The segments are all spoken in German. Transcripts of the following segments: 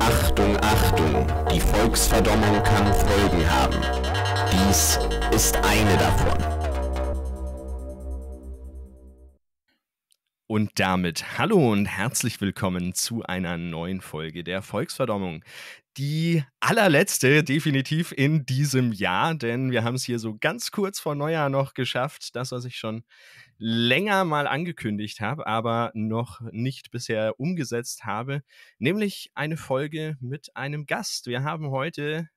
Achtung, Achtung, die Volksverdommung kann Folgen haben. Dies ist eine davon. Und damit hallo und herzlich willkommen zu einer neuen Folge der Volksverdommung. Die allerletzte definitiv in diesem Jahr, denn wir haben es hier so ganz kurz vor Neujahr noch geschafft, das, was ich schon länger mal angekündigt habe, aber noch nicht bisher umgesetzt habe, nämlich eine Folge mit einem Gast. Wir haben heute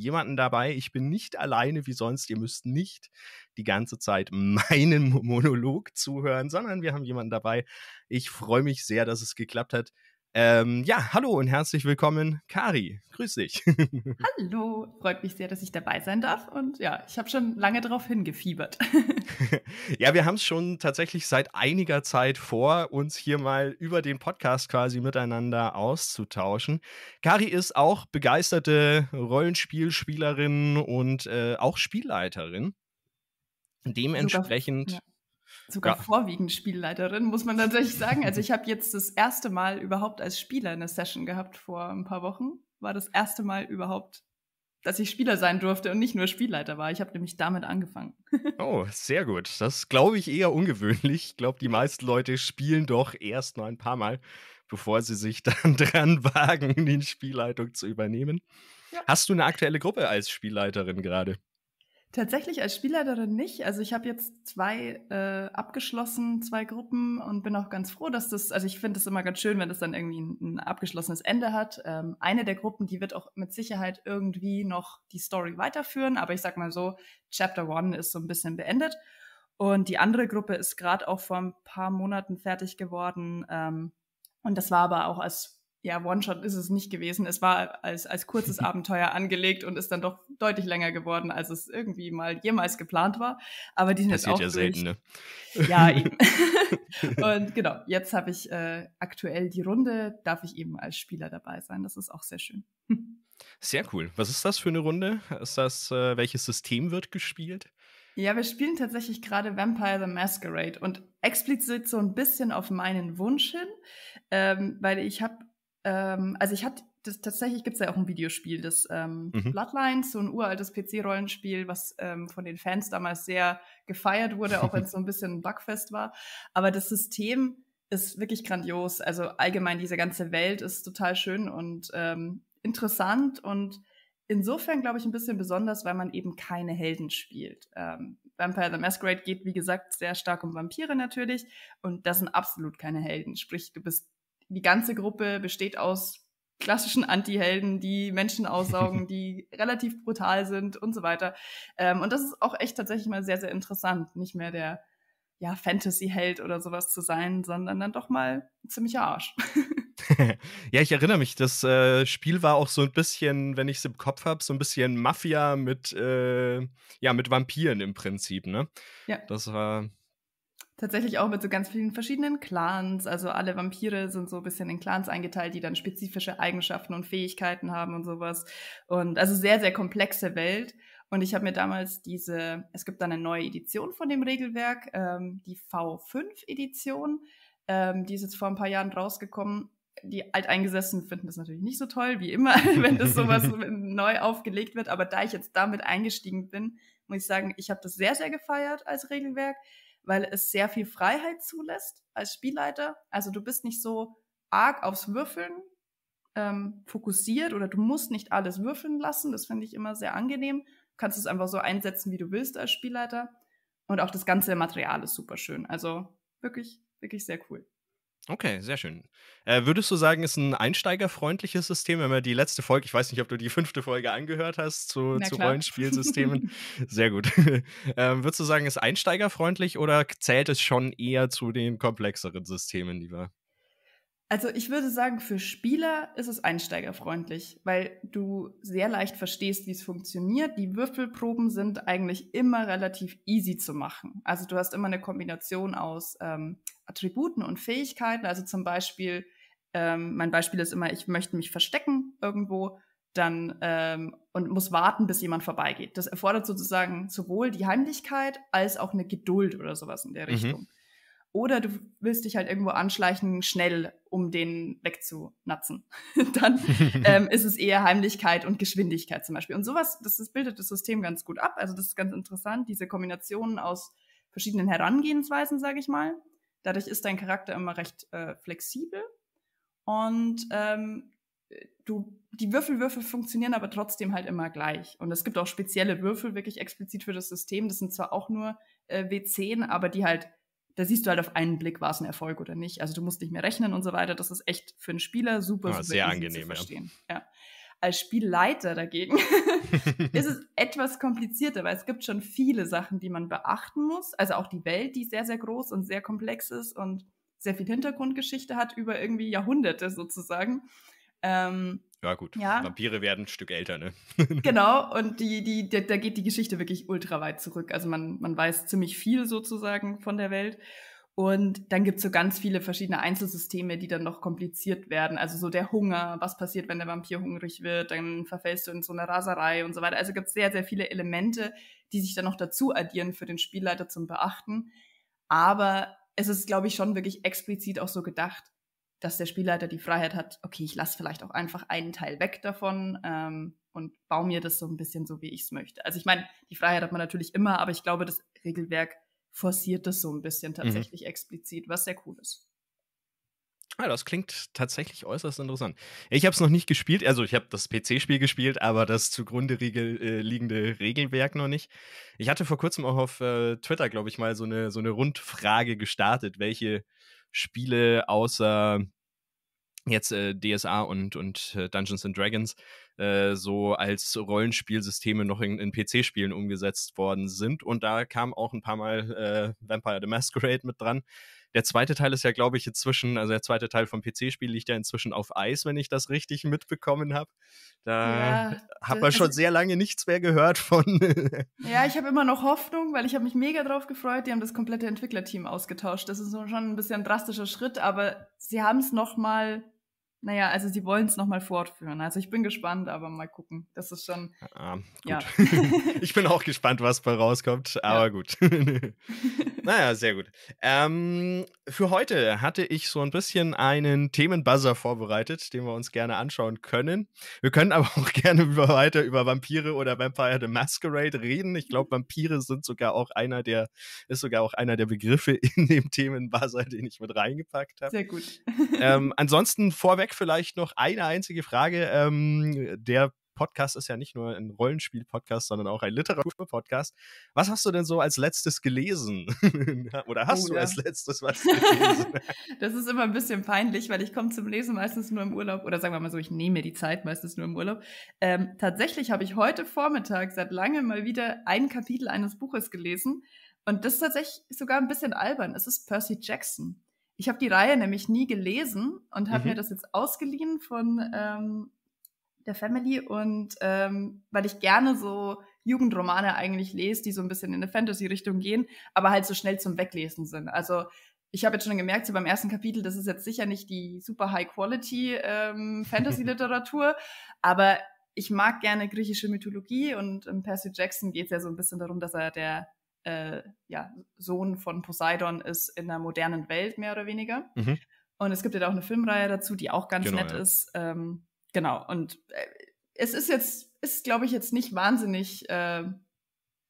jemanden dabei. Ich bin nicht alleine wie sonst. Ihr müsst nicht die ganze Zeit meinen Monolog zuhören, sondern wir haben jemanden dabei. Ich freue mich sehr, dass es geklappt hat. Ähm, ja, hallo und herzlich willkommen, Kari. Grüß dich. Hallo, freut mich sehr, dass ich dabei sein darf. Und ja, ich habe schon lange darauf hingefiebert. ja, wir haben es schon tatsächlich seit einiger Zeit vor, uns hier mal über den Podcast quasi miteinander auszutauschen. Kari ist auch begeisterte Rollenspielspielerin und äh, auch Spielleiterin. Dementsprechend. Super, ja sogar ja. vorwiegend Spielleiterin, muss man tatsächlich sagen. Also ich habe jetzt das erste Mal überhaupt als Spieler eine Session gehabt vor ein paar Wochen. War das erste Mal überhaupt, dass ich Spieler sein durfte und nicht nur Spielleiter war. Ich habe nämlich damit angefangen. Oh, sehr gut. Das glaube ich eher ungewöhnlich. Ich glaube, die meisten Leute spielen doch erst nur ein paar Mal, bevor sie sich dann dran wagen, die Spielleitung zu übernehmen. Ja. Hast du eine aktuelle Gruppe als Spielleiterin gerade? Tatsächlich als Spielleiterin nicht. Also ich habe jetzt zwei äh, abgeschlossen, zwei Gruppen und bin auch ganz froh, dass das, also ich finde es immer ganz schön, wenn das dann irgendwie ein, ein abgeschlossenes Ende hat. Ähm, eine der Gruppen, die wird auch mit Sicherheit irgendwie noch die Story weiterführen, aber ich sag mal so, Chapter One ist so ein bisschen beendet. Und die andere Gruppe ist gerade auch vor ein paar Monaten fertig geworden. Ähm, und das war aber auch als ja, One-Shot ist es nicht gewesen. Es war als, als kurzes Abenteuer angelegt und ist dann doch deutlich länger geworden, als es irgendwie mal jemals geplant war. Aber die sind Passiert jetzt auch ja selten, ne? Ja, eben. und genau, jetzt habe ich äh, aktuell die Runde, darf ich eben als Spieler dabei sein. Das ist auch sehr schön. Sehr cool. Was ist das für eine Runde? Ist das, äh, welches System wird gespielt? Ja, wir spielen tatsächlich gerade Vampire the Masquerade und explizit so ein bisschen auf meinen Wunsch hin, ähm, weil ich habe ähm, also ich hatte das, tatsächlich gibt es ja auch ein Videospiel, das ähm, mhm. Bloodlines, so ein uraltes PC-Rollenspiel, was ähm, von den Fans damals sehr gefeiert wurde, auch wenn es so ein bisschen ein Bugfest war. Aber das System ist wirklich grandios. Also allgemein diese ganze Welt ist total schön und ähm, interessant und insofern, glaube ich, ein bisschen besonders, weil man eben keine Helden spielt. Ähm, Vampire the Masquerade geht, wie gesagt, sehr stark um Vampire natürlich und das sind absolut keine Helden. Sprich, du bist die ganze Gruppe besteht aus klassischen Anti-Helden, die Menschen aussaugen, die relativ brutal sind und so weiter. Ähm, und das ist auch echt tatsächlich mal sehr, sehr interessant, nicht mehr der ja, Fantasy-Held oder sowas zu sein, sondern dann doch mal ein ziemlicher Arsch. ja, ich erinnere mich, das äh, Spiel war auch so ein bisschen, wenn ich es im Kopf habe, so ein bisschen Mafia mit, äh, ja, mit Vampiren im Prinzip, ne? Ja. Das war tatsächlich auch mit so ganz vielen verschiedenen Clans. Also alle Vampire sind so ein bisschen in Clans eingeteilt, die dann spezifische Eigenschaften und Fähigkeiten haben und sowas. Und also sehr, sehr komplexe Welt. Und ich habe mir damals diese, es gibt dann eine neue Edition von dem Regelwerk, ähm, die V5-Edition. Ähm, die ist jetzt vor ein paar Jahren rausgekommen. Die Alteingesessenen finden das natürlich nicht so toll, wie immer, wenn das sowas neu aufgelegt wird. Aber da ich jetzt damit eingestiegen bin, muss ich sagen, ich habe das sehr, sehr gefeiert als Regelwerk weil es sehr viel Freiheit zulässt als Spielleiter. Also du bist nicht so arg aufs Würfeln ähm, fokussiert oder du musst nicht alles würfeln lassen. Das finde ich immer sehr angenehm. Du kannst es einfach so einsetzen, wie du willst als Spielleiter. Und auch das ganze Material ist super schön. Also wirklich, wirklich sehr cool. Okay, sehr schön. Äh, würdest du sagen, ist ein einsteigerfreundliches System, wenn wir die letzte Folge, ich weiß nicht, ob du die fünfte Folge angehört hast zu, zu Rollenspielsystemen. sehr gut. Ähm, würdest du sagen, ist einsteigerfreundlich oder zählt es schon eher zu den komplexeren Systemen, die wir also ich würde sagen, für Spieler ist es einsteigerfreundlich, weil du sehr leicht verstehst, wie es funktioniert. Die Würfelproben sind eigentlich immer relativ easy zu machen. Also du hast immer eine Kombination aus ähm, Attributen und Fähigkeiten. Also zum Beispiel, ähm, mein Beispiel ist immer, ich möchte mich verstecken irgendwo dann ähm, und muss warten, bis jemand vorbeigeht. Das erfordert sozusagen sowohl die Heimlichkeit als auch eine Geduld oder sowas in der mhm. Richtung. Oder du willst dich halt irgendwo anschleichen, schnell, um den wegzunatzen. Dann ähm, ist es eher Heimlichkeit und Geschwindigkeit zum Beispiel. Und sowas, das, das bildet das System ganz gut ab. Also das ist ganz interessant, diese Kombinationen aus verschiedenen Herangehensweisen, sage ich mal. Dadurch ist dein Charakter immer recht äh, flexibel. Und ähm, du, die Würfelwürfel funktionieren aber trotzdem halt immer gleich. Und es gibt auch spezielle Würfel wirklich explizit für das System. Das sind zwar auch nur äh, W10, aber die halt da siehst du halt auf einen Blick, war es ein Erfolg oder nicht. Also du musst nicht mehr rechnen und so weiter. Das ist echt für einen Spieler super, ja, ah, super sehr angenehm, zu verstehen. Ja. ja. Als Spielleiter dagegen ist es etwas komplizierter, weil es gibt schon viele Sachen, die man beachten muss. Also auch die Welt, die sehr, sehr groß und sehr komplex ist und sehr viel Hintergrundgeschichte hat über irgendwie Jahrhunderte sozusagen. Ähm, ja, gut. Ja. Vampire werden ein Stück älter, ne? genau, und die, die, da geht die Geschichte wirklich ultra weit zurück. Also man, man weiß ziemlich viel sozusagen von der Welt. Und dann gibt es so ganz viele verschiedene Einzelsysteme, die dann noch kompliziert werden. Also so der Hunger, was passiert, wenn der Vampir hungrig wird, dann verfällst du in so eine Raserei und so weiter. Also gibt es sehr, sehr viele Elemente, die sich dann noch dazu addieren für den Spielleiter zum Beachten. Aber es ist, glaube ich, schon wirklich explizit auch so gedacht, dass der Spielleiter die Freiheit hat, okay, ich lasse vielleicht auch einfach einen Teil weg davon ähm, und baue mir das so ein bisschen so, wie ich es möchte. Also ich meine, die Freiheit hat man natürlich immer, aber ich glaube, das Regelwerk forciert das so ein bisschen mhm. tatsächlich mhm. explizit, was sehr cool ist. Ja, ah, das klingt tatsächlich äußerst interessant. Ich habe es noch nicht gespielt, also ich habe das PC-Spiel gespielt, aber das zugrunde regel, äh, liegende Regelwerk noch nicht. Ich hatte vor kurzem auch auf äh, Twitter, glaube ich, mal so eine, so eine Rundfrage gestartet, welche Spiele außer jetzt äh, DSA und, und äh, Dungeons and Dragons äh, so als Rollenspielsysteme noch in, in PC-Spielen umgesetzt worden sind. Und da kam auch ein paar Mal äh, Vampire the Masquerade mit dran. Der zweite Teil ist ja, glaube ich, inzwischen, also der zweite Teil vom PC-Spiel liegt ja inzwischen auf Eis, wenn ich das richtig mitbekommen habe. Da ja, hat man schon also sehr lange nichts mehr gehört von. ja, ich habe immer noch Hoffnung, weil ich habe mich mega drauf gefreut. Die haben das komplette Entwicklerteam ausgetauscht. Das ist schon ein bisschen ein drastischer Schritt, aber sie haben es nochmal naja, also sie wollen es nochmal fortführen. Also ich bin gespannt, aber mal gucken. Das ist schon. Ah, ja. ich bin auch gespannt, was bei rauskommt, aber ja. gut. naja, sehr gut. Ähm, für heute hatte ich so ein bisschen einen Themenbuzzer vorbereitet, den wir uns gerne anschauen können. Wir können aber auch gerne über, weiter über Vampire oder Vampire the Masquerade reden. Ich glaube, Vampire sind sogar auch einer der, ist sogar auch einer der Begriffe in dem Themenbuzzer, den ich mit reingepackt habe. Sehr gut. Ähm, ansonsten vorweg vorweg vielleicht noch eine einzige Frage. Ähm, der Podcast ist ja nicht nur ein Rollenspiel-Podcast, sondern auch ein Literatur-Podcast. Was hast du denn so als letztes gelesen? Oder hast oh, du ja. als letztes was gelesen? das ist immer ein bisschen peinlich, weil ich komme zum Lesen meistens nur im Urlaub. Oder sagen wir mal so, ich nehme mir die Zeit meistens nur im Urlaub. Ähm, tatsächlich habe ich heute Vormittag seit langem mal wieder ein Kapitel eines Buches gelesen. Und das ist tatsächlich sogar ein bisschen albern. Es ist Percy Jackson. Ich habe die Reihe nämlich nie gelesen und habe mhm. mir das jetzt ausgeliehen von ähm, der Family und ähm, weil ich gerne so Jugendromane eigentlich lese, die so ein bisschen in eine Fantasy-Richtung gehen, aber halt so schnell zum Weglesen sind. Also ich habe jetzt schon gemerkt, so beim ersten Kapitel, das ist jetzt sicher nicht die super High-Quality ähm, Fantasy-Literatur, aber ich mag gerne griechische Mythologie und ähm, Percy Jackson geht es ja so ein bisschen darum, dass er der äh, ja, Sohn von Poseidon ist in der modernen Welt, mehr oder weniger. Mhm. Und es gibt ja auch eine Filmreihe dazu, die auch ganz genau, nett ja. ist. Ähm, genau. Und äh, es ist jetzt, ist, glaube ich, jetzt nicht wahnsinnig äh,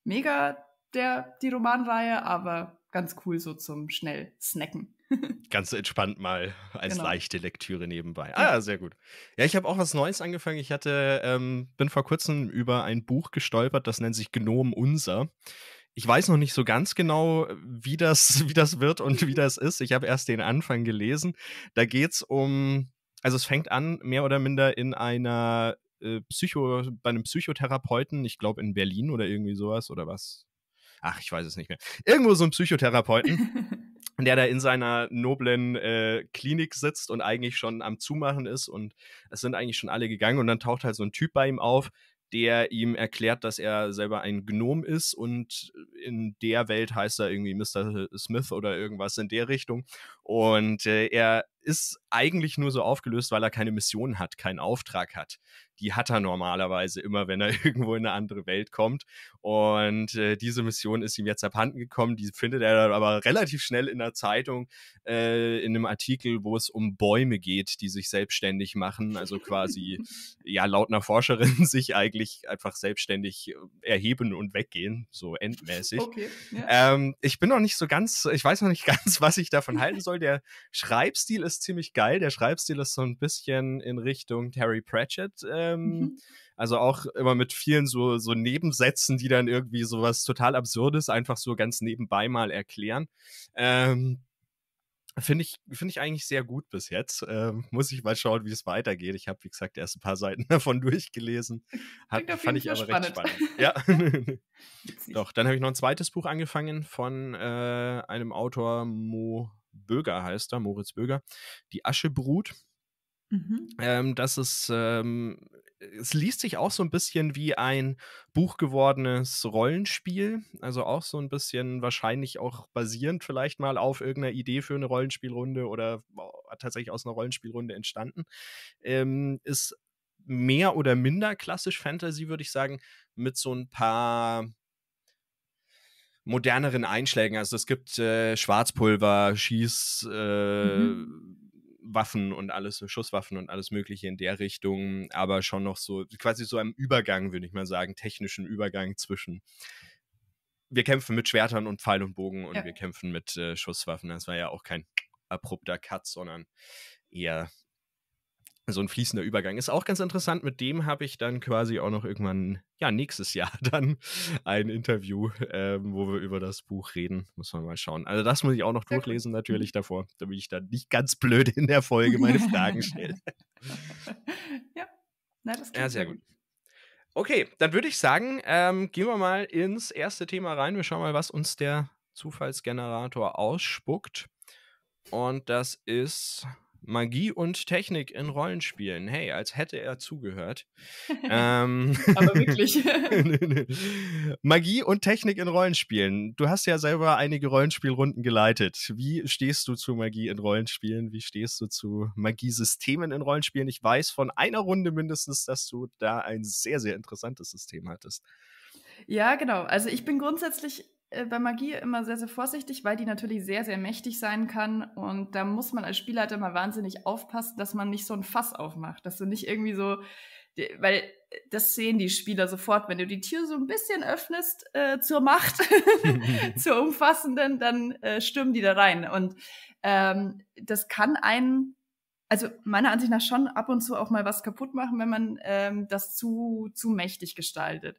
mega der, die Romanreihe, aber ganz cool so zum schnell snacken. ganz entspannt mal als genau. leichte Lektüre nebenbei. Ah, sehr gut. Ja, ich habe auch was Neues angefangen. Ich hatte, ähm, bin vor kurzem über ein Buch gestolpert, das nennt sich Gnome Unser. Ich weiß noch nicht so ganz genau, wie das, wie das wird und wie das ist. Ich habe erst den Anfang gelesen. Da geht es um, also es fängt an, mehr oder minder in einer äh, Psycho, bei einem Psychotherapeuten, ich glaube in Berlin oder irgendwie sowas oder was. Ach, ich weiß es nicht mehr. Irgendwo so ein Psychotherapeuten. der da in seiner noblen äh, Klinik sitzt und eigentlich schon am Zumachen ist und es sind eigentlich schon alle gegangen und dann taucht halt so ein Typ bei ihm auf, der ihm erklärt, dass er selber ein Gnom ist und in der Welt heißt er irgendwie Mr. Smith oder irgendwas in der Richtung. Und äh, er ist eigentlich nur so aufgelöst, weil er keine Mission hat, keinen Auftrag hat die hat er normalerweise immer, wenn er irgendwo in eine andere Welt kommt. Und äh, diese Mission ist ihm jetzt abhanden gekommen. Die findet er aber relativ schnell in der Zeitung, äh, in einem Artikel, wo es um Bäume geht, die sich selbstständig machen. Also quasi, ja, laut einer Forscherin sich eigentlich einfach selbstständig äh, erheben und weggehen, so endmäßig. Okay, ja. ähm, ich bin noch nicht so ganz, ich weiß noch nicht ganz, was ich davon halten soll. Der Schreibstil ist ziemlich geil. Der Schreibstil ist so ein bisschen in Richtung Terry Pratchett. Äh, ähm, mhm. Also auch immer mit vielen so, so Nebensätzen, die dann irgendwie so was total Absurdes einfach so ganz nebenbei mal erklären. Ähm, Finde ich, find ich eigentlich sehr gut bis jetzt. Ähm, muss ich mal schauen, wie es weitergeht. Ich habe, wie gesagt, erst ein paar Seiten davon durchgelesen. Hat, fand ich aber spannend. recht spannend. Ja. Doch, dann habe ich noch ein zweites Buch angefangen von äh, einem Autor, Mo Böger heißt er, Moritz Böger. Die Aschebrut. Mhm. Ähm, dass es, ähm, es liest sich auch so ein bisschen wie ein buchgewordenes Rollenspiel, also auch so ein bisschen wahrscheinlich auch basierend vielleicht mal auf irgendeiner Idee für eine Rollenspielrunde oder tatsächlich aus einer Rollenspielrunde entstanden. Ähm, ist mehr oder minder klassisch Fantasy, würde ich sagen, mit so ein paar moderneren Einschlägen. Also es gibt äh, Schwarzpulver, Schieß, äh, mhm Waffen und alles, Schusswaffen und alles Mögliche in der Richtung, aber schon noch so, quasi so einem Übergang, würde ich mal sagen, technischen Übergang zwischen. Wir kämpfen mit Schwertern und Pfeil und Bogen und ja. wir kämpfen mit äh, Schusswaffen. Das war ja auch kein abrupter Cut, sondern eher so ein fließender Übergang. Ist auch ganz interessant. Mit dem habe ich dann quasi auch noch irgendwann, ja, nächstes Jahr dann ein Interview, ähm, wo wir über das Buch reden. Muss man mal schauen. Also, das muss ich auch noch durchlesen, mhm. natürlich davor, damit ich dann nicht ganz blöd in der Folge meine Fragen stelle. ja, na, das Ja, sehr gut. gut. Okay, dann würde ich sagen, ähm, gehen wir mal ins erste Thema rein. Wir schauen mal, was uns der Zufallsgenerator ausspuckt. Und das ist Magie und Technik in Rollenspielen. Hey, als hätte er zugehört. ähm, Aber wirklich. Magie und Technik in Rollenspielen. Du hast ja selber einige Rollenspielrunden geleitet. Wie stehst du zu Magie in Rollenspielen? Wie stehst du zu Magiesystemen in Rollenspielen? Ich weiß von einer Runde mindestens, dass du da ein sehr, sehr interessantes System hattest. Ja, genau. Also ich bin grundsätzlich äh, bei Magie immer sehr, sehr vorsichtig, weil die natürlich sehr, sehr mächtig sein kann. Und da muss man als Spielleiter mal halt wahnsinnig aufpassen, dass man nicht so ein Fass aufmacht, dass du nicht irgendwie so, weil äh, das sehen die Spieler sofort, wenn du die Tür so ein bisschen öffnest äh, zur Macht, zur umfassenden, dann äh, stürmen die da rein. Und ähm, das kann einen, also meiner Ansicht nach schon ab und zu auch mal was kaputt machen, wenn man ähm, das zu, zu mächtig gestaltet.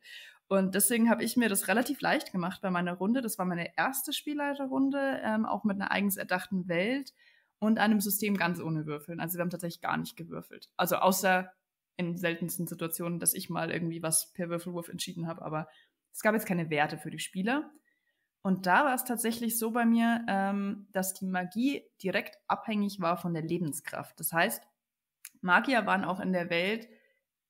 Und deswegen habe ich mir das relativ leicht gemacht bei meiner Runde. Das war meine erste Spielleiterrunde, ähm, auch mit einer eigens erdachten Welt und einem System ganz ohne Würfeln. Also wir haben tatsächlich gar nicht gewürfelt. Also außer in seltensten Situationen, dass ich mal irgendwie was per Würfelwurf entschieden habe, aber es gab jetzt keine Werte für die Spieler. Und da war es tatsächlich so bei mir, ähm, dass die Magie direkt abhängig war von der Lebenskraft. Das heißt, Magier waren auch in der Welt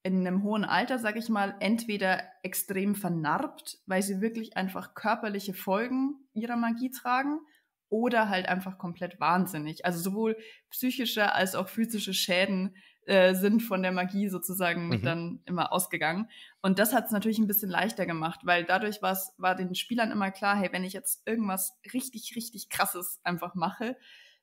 in einem hohen Alter, sag ich mal, entweder extrem vernarbt, weil sie wirklich einfach körperliche Folgen ihrer Magie tragen oder halt einfach komplett wahnsinnig. Also sowohl psychische als auch physische Schäden äh, sind von der Magie sozusagen mhm. dann immer ausgegangen. Und das hat es natürlich ein bisschen leichter gemacht, weil dadurch war den Spielern immer klar, hey, wenn ich jetzt irgendwas richtig, richtig krasses einfach mache,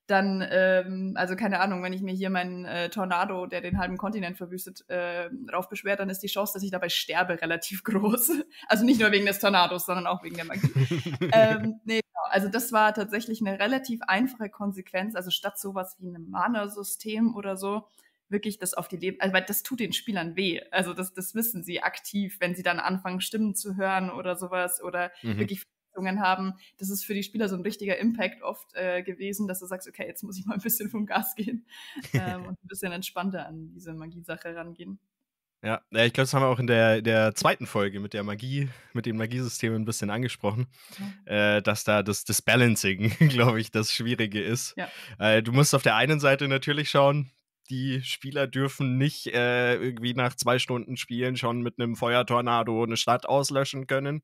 dann, ähm, also keine Ahnung, wenn ich mir hier meinen äh, Tornado, der den halben Kontinent verwüstet, äh, raufbeschwer, dann ist die Chance, dass ich dabei sterbe, relativ groß. Also nicht nur wegen des Tornados, sondern auch wegen der Magie. ähm, nee, genau. also das war tatsächlich eine relativ einfache Konsequenz. Also statt sowas wie einem Mana-System oder so, wirklich das auf die Leben, also weil das tut den Spielern weh. Also das, das wissen sie aktiv, wenn sie dann anfangen, Stimmen zu hören oder sowas oder mhm. wirklich Verletzungen haben. Das ist für die Spieler so ein richtiger Impact oft äh, gewesen, dass du sagst, okay, jetzt muss ich mal ein bisschen vom Gas gehen ähm, und ein bisschen entspannter an diese Magie-Sache rangehen. Ja, ich glaube, das haben wir auch in der, der zweiten Folge mit der Magie, mit dem Magiesystem ein bisschen angesprochen, ja. äh, dass da das, das Balancing, glaube ich, das Schwierige ist. Ja. Äh, du musst auf der einen Seite natürlich schauen, die Spieler dürfen nicht äh, irgendwie nach zwei Stunden Spielen schon mit einem Feuertornado eine Stadt auslöschen können,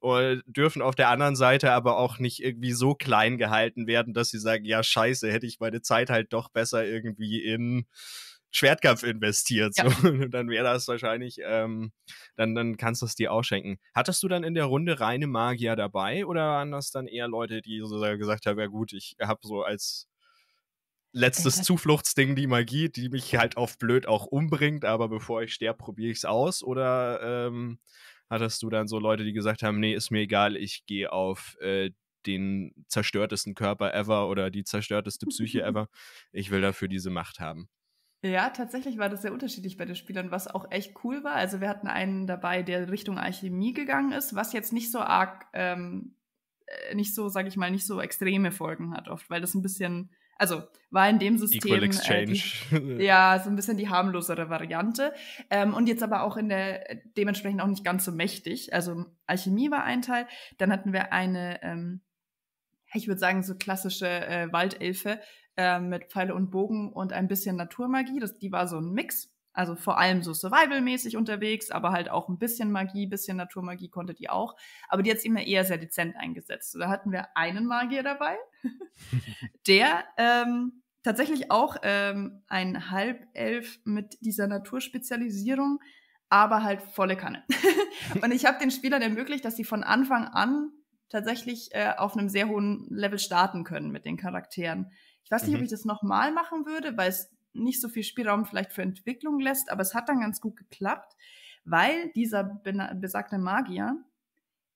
und dürfen auf der anderen Seite aber auch nicht irgendwie so klein gehalten werden, dass sie sagen, ja scheiße, hätte ich meine Zeit halt doch besser irgendwie in Schwertkampf investiert. Ja. So. dann wäre das wahrscheinlich, ähm, dann, dann kannst du es dir auch schenken. Hattest du dann in der Runde reine Magier dabei oder waren das dann eher Leute, die so gesagt haben, ja gut, ich habe so als letztes Zufluchtsding, die Magie, die mich halt oft blöd auch umbringt, aber bevor ich sterbe, probiere ich es aus? Oder ähm, hattest du dann so Leute, die gesagt haben, nee, ist mir egal, ich gehe auf äh, den zerstörtesten Körper ever oder die zerstörteste Psyche ever. Ich will dafür diese Macht haben. Ja, tatsächlich war das sehr unterschiedlich bei den Spielern, was auch echt cool war. Also wir hatten einen dabei, der Richtung Alchemie gegangen ist, was jetzt nicht so arg, ähm, äh, nicht so, sage ich mal, nicht so extreme Folgen hat oft, weil das ein bisschen also war in dem System. Equal Exchange. Äh, die, ja, so ein bisschen die harmlosere Variante. Ähm, und jetzt aber auch in der dementsprechend auch nicht ganz so mächtig. Also Alchemie war ein Teil. Dann hatten wir eine, ähm, ich würde sagen, so klassische äh, Waldelfe äh, mit Pfeile und Bogen und ein bisschen Naturmagie. Das, die war so ein Mix. Also vor allem so Survival-mäßig unterwegs, aber halt auch ein bisschen Magie, bisschen Naturmagie konnte die auch. Aber die hat es immer eher sehr dezent eingesetzt. So, da hatten wir einen Magier dabei, der ähm, tatsächlich auch ähm, ein Halbelf mit dieser Naturspezialisierung, aber halt volle Kanne. Und ich habe den Spielern ermöglicht, dass sie von Anfang an tatsächlich äh, auf einem sehr hohen Level starten können mit den Charakteren. Ich weiß nicht, mhm. ob ich das nochmal machen würde, weil es nicht so viel Spielraum vielleicht für Entwicklung lässt, aber es hat dann ganz gut geklappt, weil dieser besagte Magier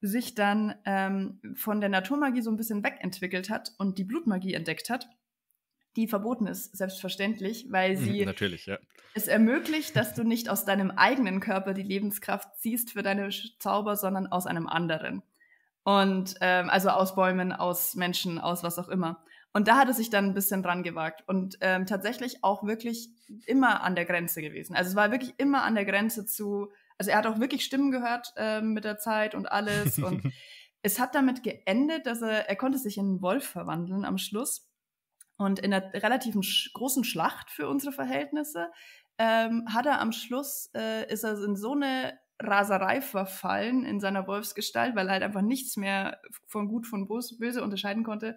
sich dann ähm, von der Naturmagie so ein bisschen wegentwickelt hat und die Blutmagie entdeckt hat, die verboten ist, selbstverständlich, weil mhm, sie ja. es ermöglicht, dass du nicht aus deinem eigenen Körper die Lebenskraft ziehst für deine Zauber, sondern aus einem anderen. Und ähm, also aus Bäumen, aus Menschen, aus was auch immer. Und da hat er sich dann ein bisschen dran gewagt und ähm, tatsächlich auch wirklich immer an der Grenze gewesen. Also es war wirklich immer an der Grenze zu, also er hat auch wirklich Stimmen gehört ähm, mit der Zeit und alles. Und es hat damit geendet, dass er, er konnte sich in einen Wolf verwandeln am Schluss. Und in einer relativ sch großen Schlacht für unsere Verhältnisse ähm, hat er am Schluss, äh, ist er in so eine Raserei verfallen in seiner Wolfsgestalt, weil er halt einfach nichts mehr von gut von böse unterscheiden konnte,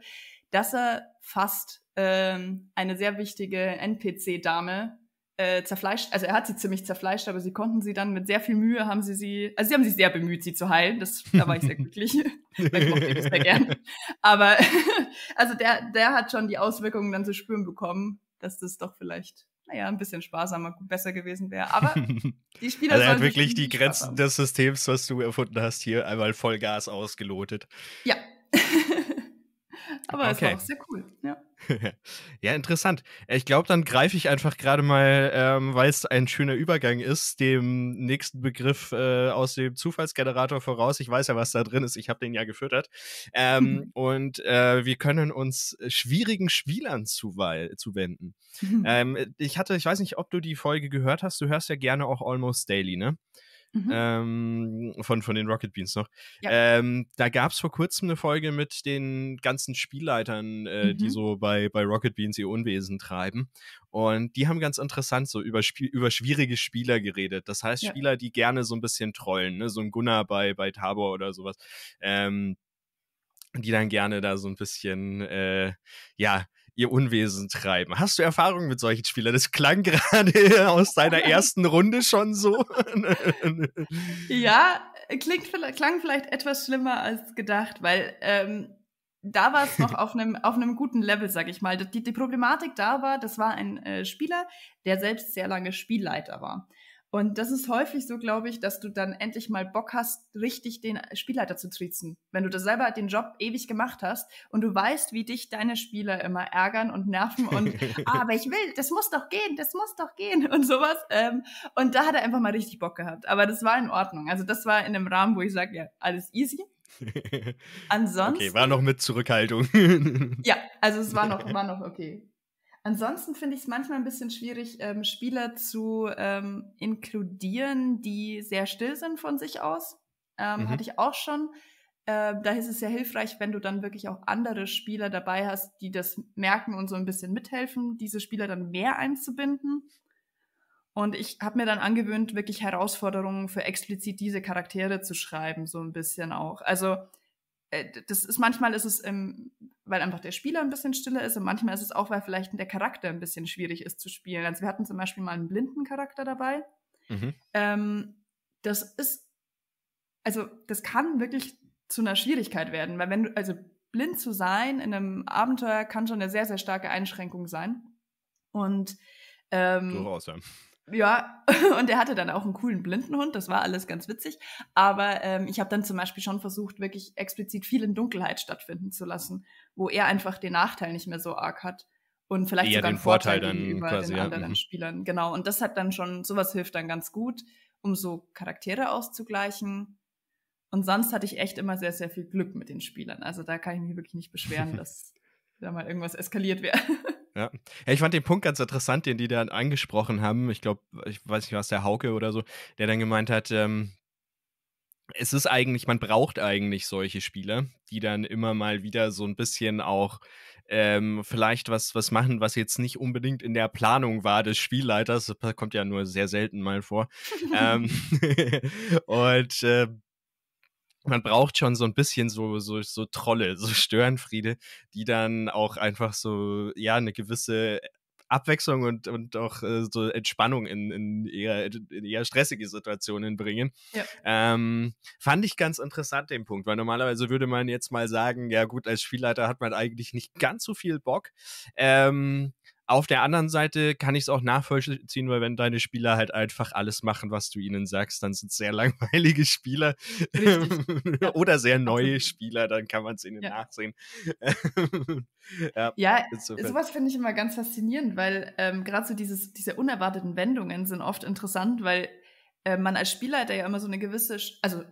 dass er fast ähm, eine sehr wichtige NPC-Dame äh, zerfleischt. Also er hat sie ziemlich zerfleischt, aber sie konnten sie dann mit sehr viel Mühe haben sie sie, also sie haben sich sehr bemüht, sie zu heilen. Das, da war ich sehr glücklich. weil ich das sehr gern. Aber also der, der hat schon die Auswirkungen dann zu spüren bekommen, dass das doch vielleicht naja, ein bisschen sparsamer, besser gewesen wäre. Aber die Spieler also er hat wirklich die Grenzen des Systems, was du erfunden hast, hier einmal Vollgas ausgelotet. Ja. Aber okay. es war auch sehr cool. Ja, ja interessant. Ich glaube, dann greife ich einfach gerade mal, ähm, weil es ein schöner Übergang ist, dem nächsten Begriff äh, aus dem Zufallsgenerator voraus. Ich weiß ja, was da drin ist. Ich habe den ja gefüttert. Ähm, Und äh, wir können uns schwierigen Spielern zuwenden. Ähm, ich hatte, ich weiß nicht, ob du die Folge gehört hast. Du hörst ja gerne auch Almost Daily, ne? Mhm. Ähm, von, von den Rocket Beans noch. Ja. Ähm, da gab es vor kurzem eine Folge mit den ganzen Spielleitern, äh, mhm. die so bei, bei Rocket Beans ihr Unwesen treiben. Und die haben ganz interessant so über, Spiel, über schwierige Spieler geredet. Das heißt, ja. Spieler, die gerne so ein bisschen trollen, ne? so ein Gunnar bei, bei Tabor oder sowas. Ähm, die dann gerne da so ein bisschen, äh, ja, ihr Unwesen treiben. Hast du Erfahrung mit solchen Spielern? Das klang gerade aus deiner ersten Runde schon so. ja, klingt, klang vielleicht etwas schlimmer als gedacht, weil ähm, da war es noch auf einem, auf guten Level, sag ich mal. Die, die Problematik da war, das war ein äh, Spieler, der selbst sehr lange Spielleiter war. Und das ist häufig so, glaube ich, dass du dann endlich mal Bock hast, richtig den Spielleiter zu triezen. Wenn du das selber den Job ewig gemacht hast und du weißt, wie dich deine Spieler immer ärgern und nerven und ah, aber ich will, das muss doch gehen, das muss doch gehen und sowas. Ähm, und da hat er einfach mal richtig Bock gehabt. Aber das war in Ordnung. Also das war in einem Rahmen, wo ich sage, ja, alles easy. Ansonsten. Okay, war noch mit Zurückhaltung. ja, also es war noch, war noch okay. Ansonsten finde ich es manchmal ein bisschen schwierig, ähm, Spieler zu ähm, inkludieren, die sehr still sind von sich aus. Ähm, mhm. Hatte ich auch schon. Äh, da ist es sehr hilfreich, wenn du dann wirklich auch andere Spieler dabei hast, die das merken und so ein bisschen mithelfen, diese Spieler dann mehr einzubinden. Und ich habe mir dann angewöhnt, wirklich Herausforderungen für explizit diese Charaktere zu schreiben, so ein bisschen auch. Also äh, das ist manchmal ist es im weil einfach der Spieler ein bisschen stiller ist und manchmal ist es auch, weil vielleicht der Charakter ein bisschen schwierig ist zu spielen. Also wir hatten zum Beispiel mal einen blinden Charakter dabei. Mhm. Ähm, das ist, also das kann wirklich zu einer Schwierigkeit werden, weil wenn du, also blind zu sein in einem Abenteuer kann schon eine sehr, sehr starke Einschränkung sein. Und ähm, Durchaus, ja. Ja, und er hatte dann auch einen coolen Blindenhund, das war alles ganz witzig. Aber ähm, ich habe dann zum Beispiel schon versucht, wirklich explizit viel in Dunkelheit stattfinden zu lassen, wo er einfach den Nachteil nicht mehr so arg hat. Und vielleicht Eher sogar den Vorteil, Vorteil gegenüber quasi, den anderen ja, mhm. Spielern. Genau, und das hat dann schon, sowas hilft dann ganz gut, um so Charaktere auszugleichen. Und sonst hatte ich echt immer sehr, sehr viel Glück mit den Spielern. Also da kann ich mich wirklich nicht beschweren, dass da mal irgendwas eskaliert wäre. Ja. ja. ich fand den Punkt ganz interessant, den die dann angesprochen haben. Ich glaube, ich weiß nicht, was der Hauke oder so, der dann gemeint hat, ähm, es ist eigentlich, man braucht eigentlich solche Spieler, die dann immer mal wieder so ein bisschen auch ähm, vielleicht was, was machen, was jetzt nicht unbedingt in der Planung war des Spielleiters. Das kommt ja nur sehr selten mal vor. ähm, und äh, man braucht schon so ein bisschen so, so, so Trolle, so Störenfriede, die dann auch einfach so, ja, eine gewisse Abwechslung und, und auch äh, so Entspannung in, in, eher, in eher stressige Situationen bringen. Ja. Ähm, fand ich ganz interessant den Punkt, weil normalerweise würde man jetzt mal sagen, ja gut, als Spielleiter hat man eigentlich nicht ganz so viel Bock. Ähm, auf der anderen Seite kann ich es auch nachvollziehen, weil wenn deine Spieler halt einfach alles machen, was du ihnen sagst, dann sind es sehr langweilige Spieler ähm, oder sehr neue Spieler, dann kann man es ihnen ja. nachsehen. ja, ja sowas finde ich immer ganz faszinierend, weil ähm, gerade so dieses, diese unerwarteten Wendungen sind oft interessant, weil äh, man als Spieler hat ja immer so eine gewisse, also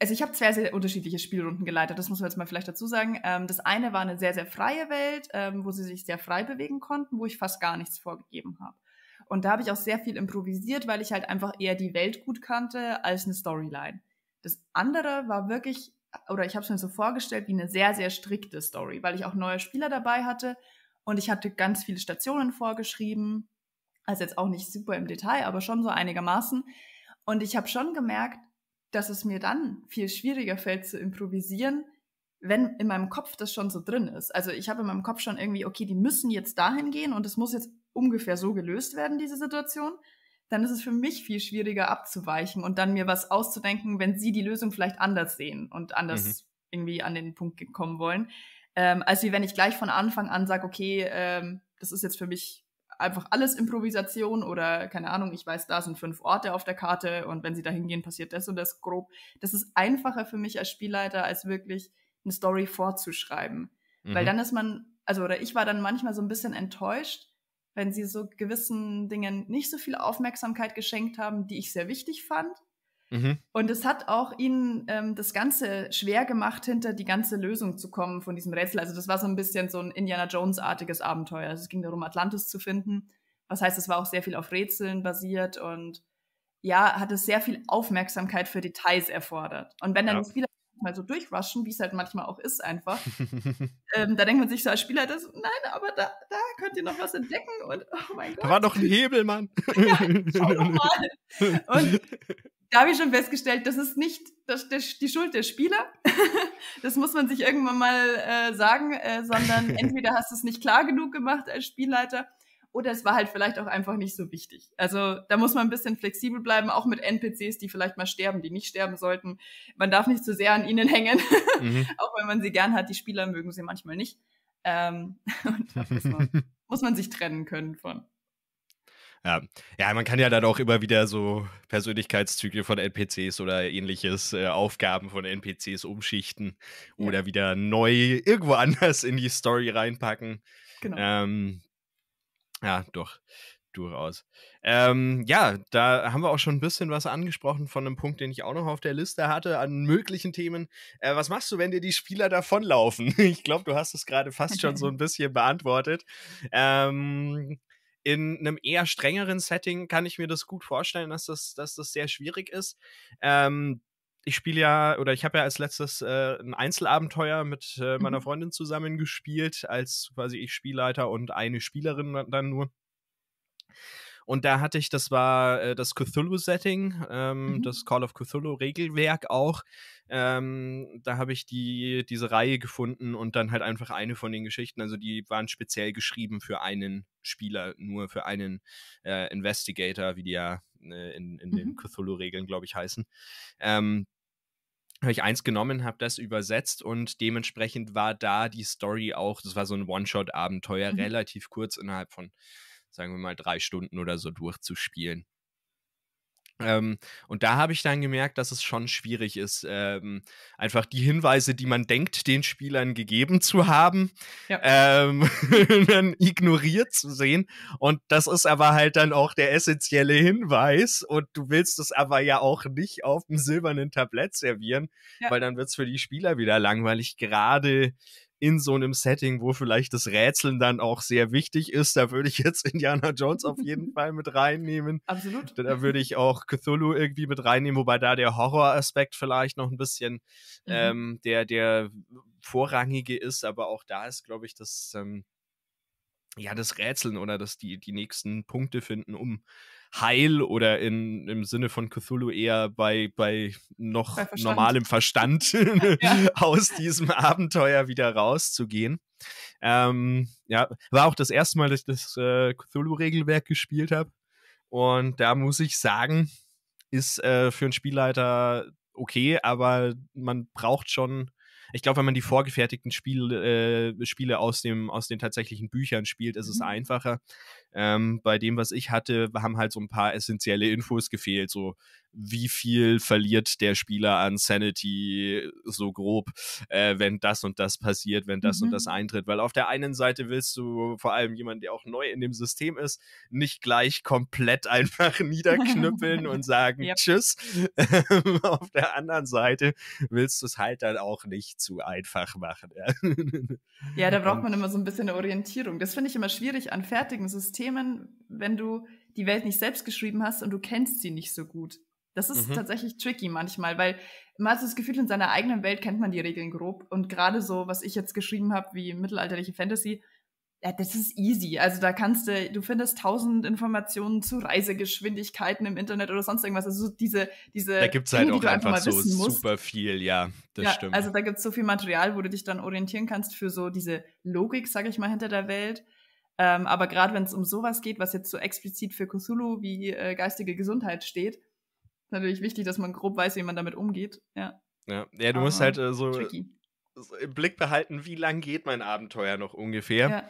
also ich habe zwei sehr unterschiedliche Spielrunden geleitet, das muss man jetzt mal vielleicht dazu sagen. Ähm, das eine war eine sehr, sehr freie Welt, ähm, wo sie sich sehr frei bewegen konnten, wo ich fast gar nichts vorgegeben habe. Und da habe ich auch sehr viel improvisiert, weil ich halt einfach eher die Welt gut kannte als eine Storyline. Das andere war wirklich, oder ich habe es mir so vorgestellt, wie eine sehr, sehr strikte Story, weil ich auch neue Spieler dabei hatte und ich hatte ganz viele Stationen vorgeschrieben. Also jetzt auch nicht super im Detail, aber schon so einigermaßen. Und ich habe schon gemerkt, dass es mir dann viel schwieriger fällt zu improvisieren, wenn in meinem Kopf das schon so drin ist. Also ich habe in meinem Kopf schon irgendwie, okay, die müssen jetzt dahin gehen und es muss jetzt ungefähr so gelöst werden, diese Situation. Dann ist es für mich viel schwieriger abzuweichen und dann mir was auszudenken, wenn sie die Lösung vielleicht anders sehen und anders mhm. irgendwie an den Punkt kommen wollen. Ähm, als wie wenn ich gleich von Anfang an sage, okay, ähm, das ist jetzt für mich einfach alles Improvisation oder keine Ahnung, ich weiß, da sind fünf Orte auf der Karte und wenn sie da hingehen, passiert das und das grob. Das ist einfacher für mich als Spielleiter, als wirklich eine Story vorzuschreiben. Mhm. Weil dann ist man, also oder ich war dann manchmal so ein bisschen enttäuscht, wenn sie so gewissen Dingen nicht so viel Aufmerksamkeit geschenkt haben, die ich sehr wichtig fand. Mhm. Und es hat auch ihnen ähm, das Ganze schwer gemacht, hinter die ganze Lösung zu kommen von diesem Rätsel. Also das war so ein bisschen so ein Indiana Jones-artiges Abenteuer. Also es ging darum, Atlantis zu finden. Was heißt, es war auch sehr viel auf Rätseln basiert und ja, hat es sehr viel Aufmerksamkeit für Details erfordert. Und wenn dann ja. die Spieler mal so durchrushen, wie es halt manchmal auch ist einfach, ähm, da denkt man sich so als Spieler, das, nein, aber da, da könnt ihr noch was entdecken und oh mein Gott. Da war doch ein Hebel, Mann. ja, schau mal. Und da habe ich schon festgestellt, das ist nicht das, das, die Schuld der Spieler. das muss man sich irgendwann mal äh, sagen, äh, sondern entweder hast du es nicht klar genug gemacht als Spielleiter oder es war halt vielleicht auch einfach nicht so wichtig. Also da muss man ein bisschen flexibel bleiben, auch mit NPCs, die vielleicht mal sterben, die nicht sterben sollten. Man darf nicht zu sehr an ihnen hängen, mhm. auch wenn man sie gern hat. Die Spieler mögen sie manchmal nicht. Ähm, und da muss man, muss man sich trennen können von. Ja. ja, man kann ja dann auch immer wieder so Persönlichkeitszüge von NPCs oder ähnliches, äh, Aufgaben von NPCs umschichten ja. oder wieder neu irgendwo anders in die Story reinpacken. Genau. Ähm, ja, doch, durchaus. Ähm, ja, da haben wir auch schon ein bisschen was angesprochen von einem Punkt, den ich auch noch auf der Liste hatte, an möglichen Themen. Äh, was machst du, wenn dir die Spieler davonlaufen? Ich glaube, du hast es gerade fast schon so ein bisschen beantwortet. Ähm, in einem eher strengeren Setting kann ich mir das gut vorstellen, dass das, dass das sehr schwierig ist. Ähm, ich spiele ja, oder ich habe ja als letztes äh, ein Einzelabenteuer mit äh, meiner mhm. Freundin zusammen gespielt, als quasi ich Spielleiter und eine Spielerin dann nur. Und da hatte ich, das war äh, das Cthulhu-Setting, ähm, mhm. das Call of Cthulhu-Regelwerk auch. Ähm, da habe ich die, diese Reihe gefunden und dann halt einfach eine von den Geschichten. Also die waren speziell geschrieben für einen Spieler, nur für einen äh, Investigator, wie die ja äh, in, in mhm. den Cthulhu-Regeln, glaube ich, heißen. Ähm, habe ich eins genommen, habe das übersetzt und dementsprechend war da die Story auch, das war so ein One-Shot-Abenteuer, mhm. relativ kurz innerhalb von sagen wir mal, drei Stunden oder so durchzuspielen. Ähm, und da habe ich dann gemerkt, dass es schon schwierig ist, ähm, einfach die Hinweise, die man denkt, den Spielern gegeben zu haben, ja. ähm, dann ignoriert zu sehen. Und das ist aber halt dann auch der essentielle Hinweis. Und du willst es aber ja auch nicht auf dem silbernen Tablett servieren, ja. weil dann wird es für die Spieler wieder langweilig. Gerade in so einem Setting, wo vielleicht das Rätseln dann auch sehr wichtig ist. Da würde ich jetzt Indiana Jones auf jeden Fall mit reinnehmen. Absolut. Da würde ich auch Cthulhu irgendwie mit reinnehmen, wobei da der Horroraspekt vielleicht noch ein bisschen mhm. ähm, der, der vorrangige ist, aber auch da ist, glaube ich, das. Ähm, ja, das Rätseln oder dass die, die nächsten Punkte finden, um Heil oder in, im Sinne von Cthulhu eher bei, bei noch bei Verstand. normalem Verstand ja. aus diesem Abenteuer wieder rauszugehen. Ähm, ja, war auch das erste Mal, dass ich das äh, Cthulhu-Regelwerk gespielt habe. Und da muss ich sagen, ist äh, für einen Spielleiter okay, aber man braucht schon ich glaube, wenn man die vorgefertigten Spiel, äh, Spiele aus, dem, aus den tatsächlichen Büchern spielt, ist es mhm. einfacher. Ähm, bei dem, was ich hatte, haben halt so ein paar essentielle Infos gefehlt. So, wie viel verliert der Spieler an Sanity so grob, äh, wenn das und das passiert, wenn das mhm. und das mhm. eintritt. Weil auf der einen Seite willst du vor allem jemanden, der auch neu in dem System ist, nicht gleich komplett einfach niederknüppeln und sagen yep. Tschüss. auf der anderen Seite willst du es halt dann auch nicht zu einfach machen. ja, da braucht man immer so ein bisschen eine Orientierung. Das finde ich immer schwierig an fertigen Systemen, wenn du die Welt nicht selbst geschrieben hast und du kennst sie nicht so gut. Das ist mhm. tatsächlich tricky manchmal, weil man hat das Gefühl, in seiner eigenen Welt kennt man die Regeln grob. Und gerade so, was ich jetzt geschrieben habe, wie mittelalterliche Fantasy, ja, das ist easy. Also da kannst du, du findest tausend Informationen zu Reisegeschwindigkeiten im Internet oder sonst irgendwas. Also diese, diese. Da gibt es halt auch einfach, einfach so super viel, ja, das ja, stimmt. Also da gibt es so viel Material, wo du dich dann orientieren kannst für so diese Logik, sag ich mal, hinter der Welt. Ähm, aber gerade wenn es um sowas geht, was jetzt so explizit für Cthulhu wie äh, geistige Gesundheit steht, natürlich wichtig, dass man grob weiß, wie man damit umgeht. Ja, ja, ja du Aber musst halt äh, so, so, äh, im Blick behalten, wie lang geht mein Abenteuer noch ungefähr. Ja.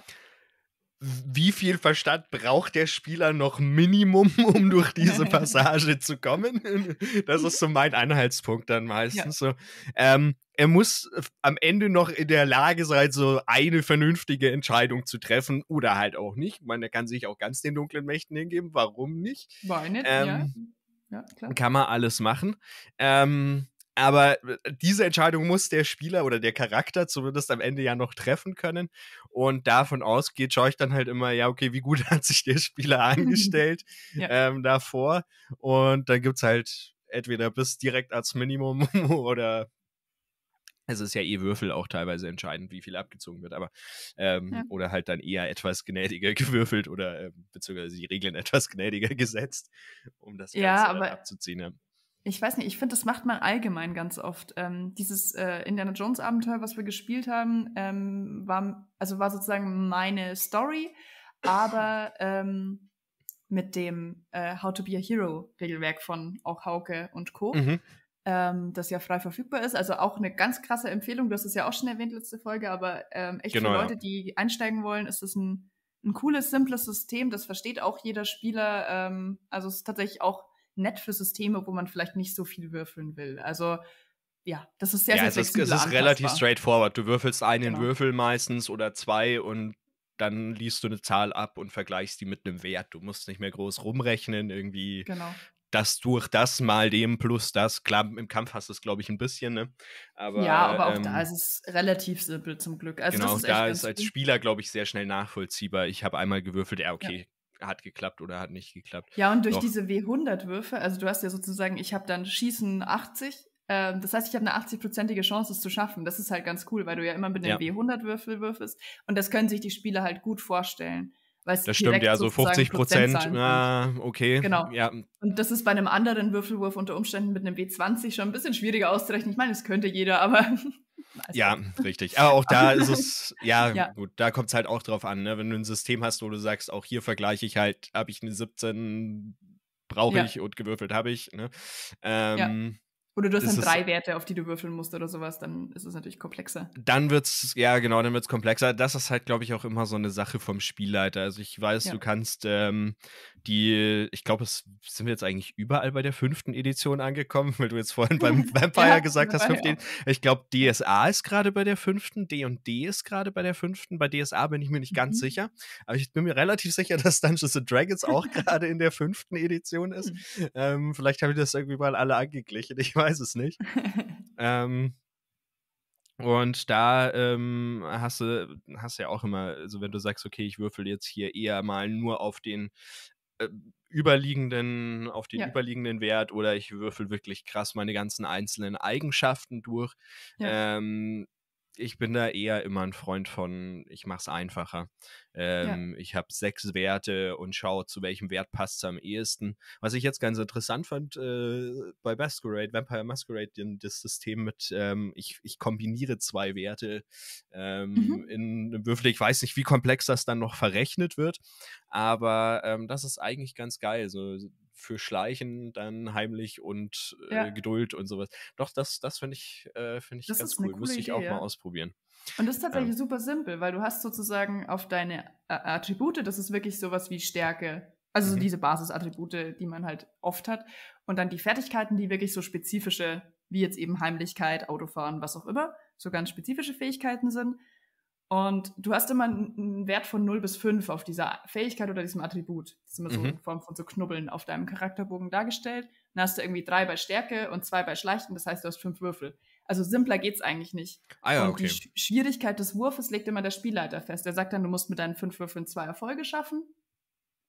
Wie viel Verstand braucht der Spieler noch Minimum, um durch diese Passage zu kommen? Das ist so mein Anhaltspunkt dann meistens. Ja. So, ähm, er muss äh, am Ende noch in der Lage sein, so eine vernünftige Entscheidung zu treffen oder halt auch nicht. Ich meine, er kann sich auch ganz den dunklen Mächten hingeben. Warum nicht? Weil nicht, ähm, ja, klar. Kann man alles machen. Ähm, aber äh, diese Entscheidung muss der Spieler oder der Charakter zumindest am Ende ja noch treffen können. Und davon ausgeht, schaue ich dann halt immer, ja, okay, wie gut hat sich der Spieler angestellt ja. ähm, davor? Und dann gibt es halt entweder bis direkt als Minimum oder es ist ja eh Würfel auch teilweise entscheidend, wie viel abgezogen wird, aber ähm, ja. oder halt dann eher etwas gnädiger gewürfelt oder äh, beziehungsweise die Regeln etwas gnädiger gesetzt, um das Ganze aber, abzuziehen. Ja. Ich weiß nicht, ich finde, das macht man allgemein ganz oft. Ähm, dieses äh, Indiana Jones Abenteuer, was wir gespielt haben, ähm, war also war sozusagen meine Story, aber ähm, mit dem äh, How to Be a Hero Regelwerk von auch Hauke und Co. Mhm ähm, das ja frei verfügbar ist. Also auch eine ganz krasse Empfehlung. Du hast es ja auch schon erwähnt, letzte Folge, aber ähm, echt genau, für Leute, ja. die einsteigen wollen, ist es ein, ein cooles, simples System. Das versteht auch jeder Spieler. Ähm, also es ist tatsächlich auch nett für Systeme, wo man vielleicht nicht so viel würfeln will. Also ja, das ist sehr, ja, sehr es ist, es ist relativ straightforward. Du würfelst einen genau. Würfel meistens oder zwei und dann liest du eine Zahl ab und vergleichst die mit einem Wert. Du musst nicht mehr groß rumrechnen, irgendwie genau das durch das mal dem plus das. Klar, im Kampf hast du es, glaube ich, ein bisschen, ne? Aber, ja, aber auch ähm, da ist es relativ simpel zum Glück. Also genau, ist da ist als Spieler, glaube ich, sehr schnell nachvollziehbar. Ich habe einmal gewürfelt, ja, okay, ja. hat geklappt oder hat nicht geklappt. Ja, und durch Doch. diese W100-Würfe, also du hast ja sozusagen, ich habe dann Schießen 80, ähm, das heißt, ich habe eine 80-prozentige Chance, es zu schaffen. Das ist halt ganz cool, weil du ja immer mit den ja. W100-Würfel würfelst. Und das können sich die Spieler halt gut vorstellen. Weißt das stimmt, ja, so 50 Prozent. Äh, okay. Genau. Ja. Und das ist bei einem anderen Würfelwurf unter Umständen mit einem b 20 schon ein bisschen schwieriger auszurechnen. Ich meine, das könnte jeder, aber. ja, richtig. Aber auch da ist es, ja, ja. gut, da kommt es halt auch drauf an, ne? wenn du ein System hast, wo du sagst, auch hier vergleiche ich halt, habe ich eine 17, brauche ja. ich und gewürfelt habe ich. Ne? Ähm, oder du hast dann drei Werte, auf die du würfeln musst oder sowas, dann ist es natürlich komplexer. Dann wird's, ja genau, dann wird's komplexer. Das ist halt, glaube ich, auch immer so eine Sache vom Spielleiter. Also ich weiß, ja. du kannst ähm, die, ich glaube, es sind wir jetzt eigentlich überall bei der fünften Edition angekommen, weil du jetzt vorhin beim Vampire ja, gesagt hast, fünfte. Ich glaube, DSA ist gerade bei der fünften, D und D ist gerade bei der fünften. Bei DSA bin ich mir nicht ganz mhm. sicher, aber ich bin mir relativ sicher, dass Dungeons and Dragons auch gerade in der fünften Edition ist. Mhm. ähm, vielleicht habe ich das irgendwie mal alle angeglichen. Ich weiß es nicht. ähm, und da ähm, hast du hast ja auch immer, also wenn du sagst, okay, ich würfel jetzt hier eher mal nur auf den äh, überliegenden, auf den ja. überliegenden Wert oder ich würfel wirklich krass meine ganzen einzelnen Eigenschaften durch. Ja. Ähm, ich bin da eher immer ein Freund von, ich mache es einfacher. Ähm, ja. Ich habe sechs Werte und schaue, zu welchem Wert passt es am ehesten. Was ich jetzt ganz interessant fand äh, bei Masquerade, Vampire Masquerade, das System mit, ähm, ich, ich kombiniere zwei Werte mhm. ähm, mhm. in einem Würfel. Ich weiß nicht, wie komplex das dann noch verrechnet wird, aber ähm, das ist eigentlich ganz geil. So, für Schleichen dann heimlich und äh, ja. Geduld und sowas. Doch, das, das finde ich, äh, find ich das ganz cool. Muss ich auch ja. mal ausprobieren. Und das ist ähm. tatsächlich ähm. super simpel, weil du hast sozusagen auf deine äh, Attribute, das ist wirklich sowas wie Stärke, also mhm. diese Basisattribute, die man halt oft hat. Und dann die Fertigkeiten, die wirklich so spezifische, wie jetzt eben Heimlichkeit, Autofahren, was auch immer, so ganz spezifische Fähigkeiten sind. Und du hast immer einen Wert von 0 bis 5 auf dieser Fähigkeit oder diesem Attribut. Das ist immer so mhm. in Form von so Knubbeln auf deinem Charakterbogen dargestellt. Dann hast du irgendwie drei bei Stärke und zwei bei Schleichen, das heißt, du hast fünf Würfel. Also simpler geht's eigentlich nicht. Ah, ja, und okay. die Sch Schwierigkeit des Wurfes legt immer der Spielleiter fest. Der sagt dann, du musst mit deinen fünf Würfeln zwei Erfolge schaffen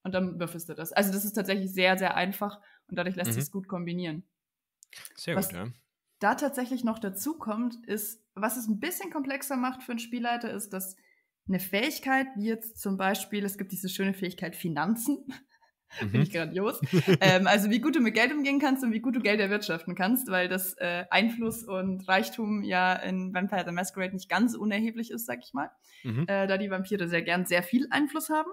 und dann würfelst du das. Also das ist tatsächlich sehr, sehr einfach und dadurch lässt mhm. sich gut kombinieren. Sehr Was gut, ja. Da tatsächlich noch dazu kommt, ist, was es ein bisschen komplexer macht für einen Spielleiter, ist, dass eine Fähigkeit, wie jetzt zum Beispiel, es gibt diese schöne Fähigkeit Finanzen, mhm. finde ich grandios, ähm, also wie gut du mit Geld umgehen kannst und wie gut du Geld erwirtschaften kannst, weil das äh, Einfluss und Reichtum ja in Vampire the Masquerade nicht ganz unerheblich ist, sag ich mal, mhm. äh, da die Vampire sehr gern sehr viel Einfluss haben.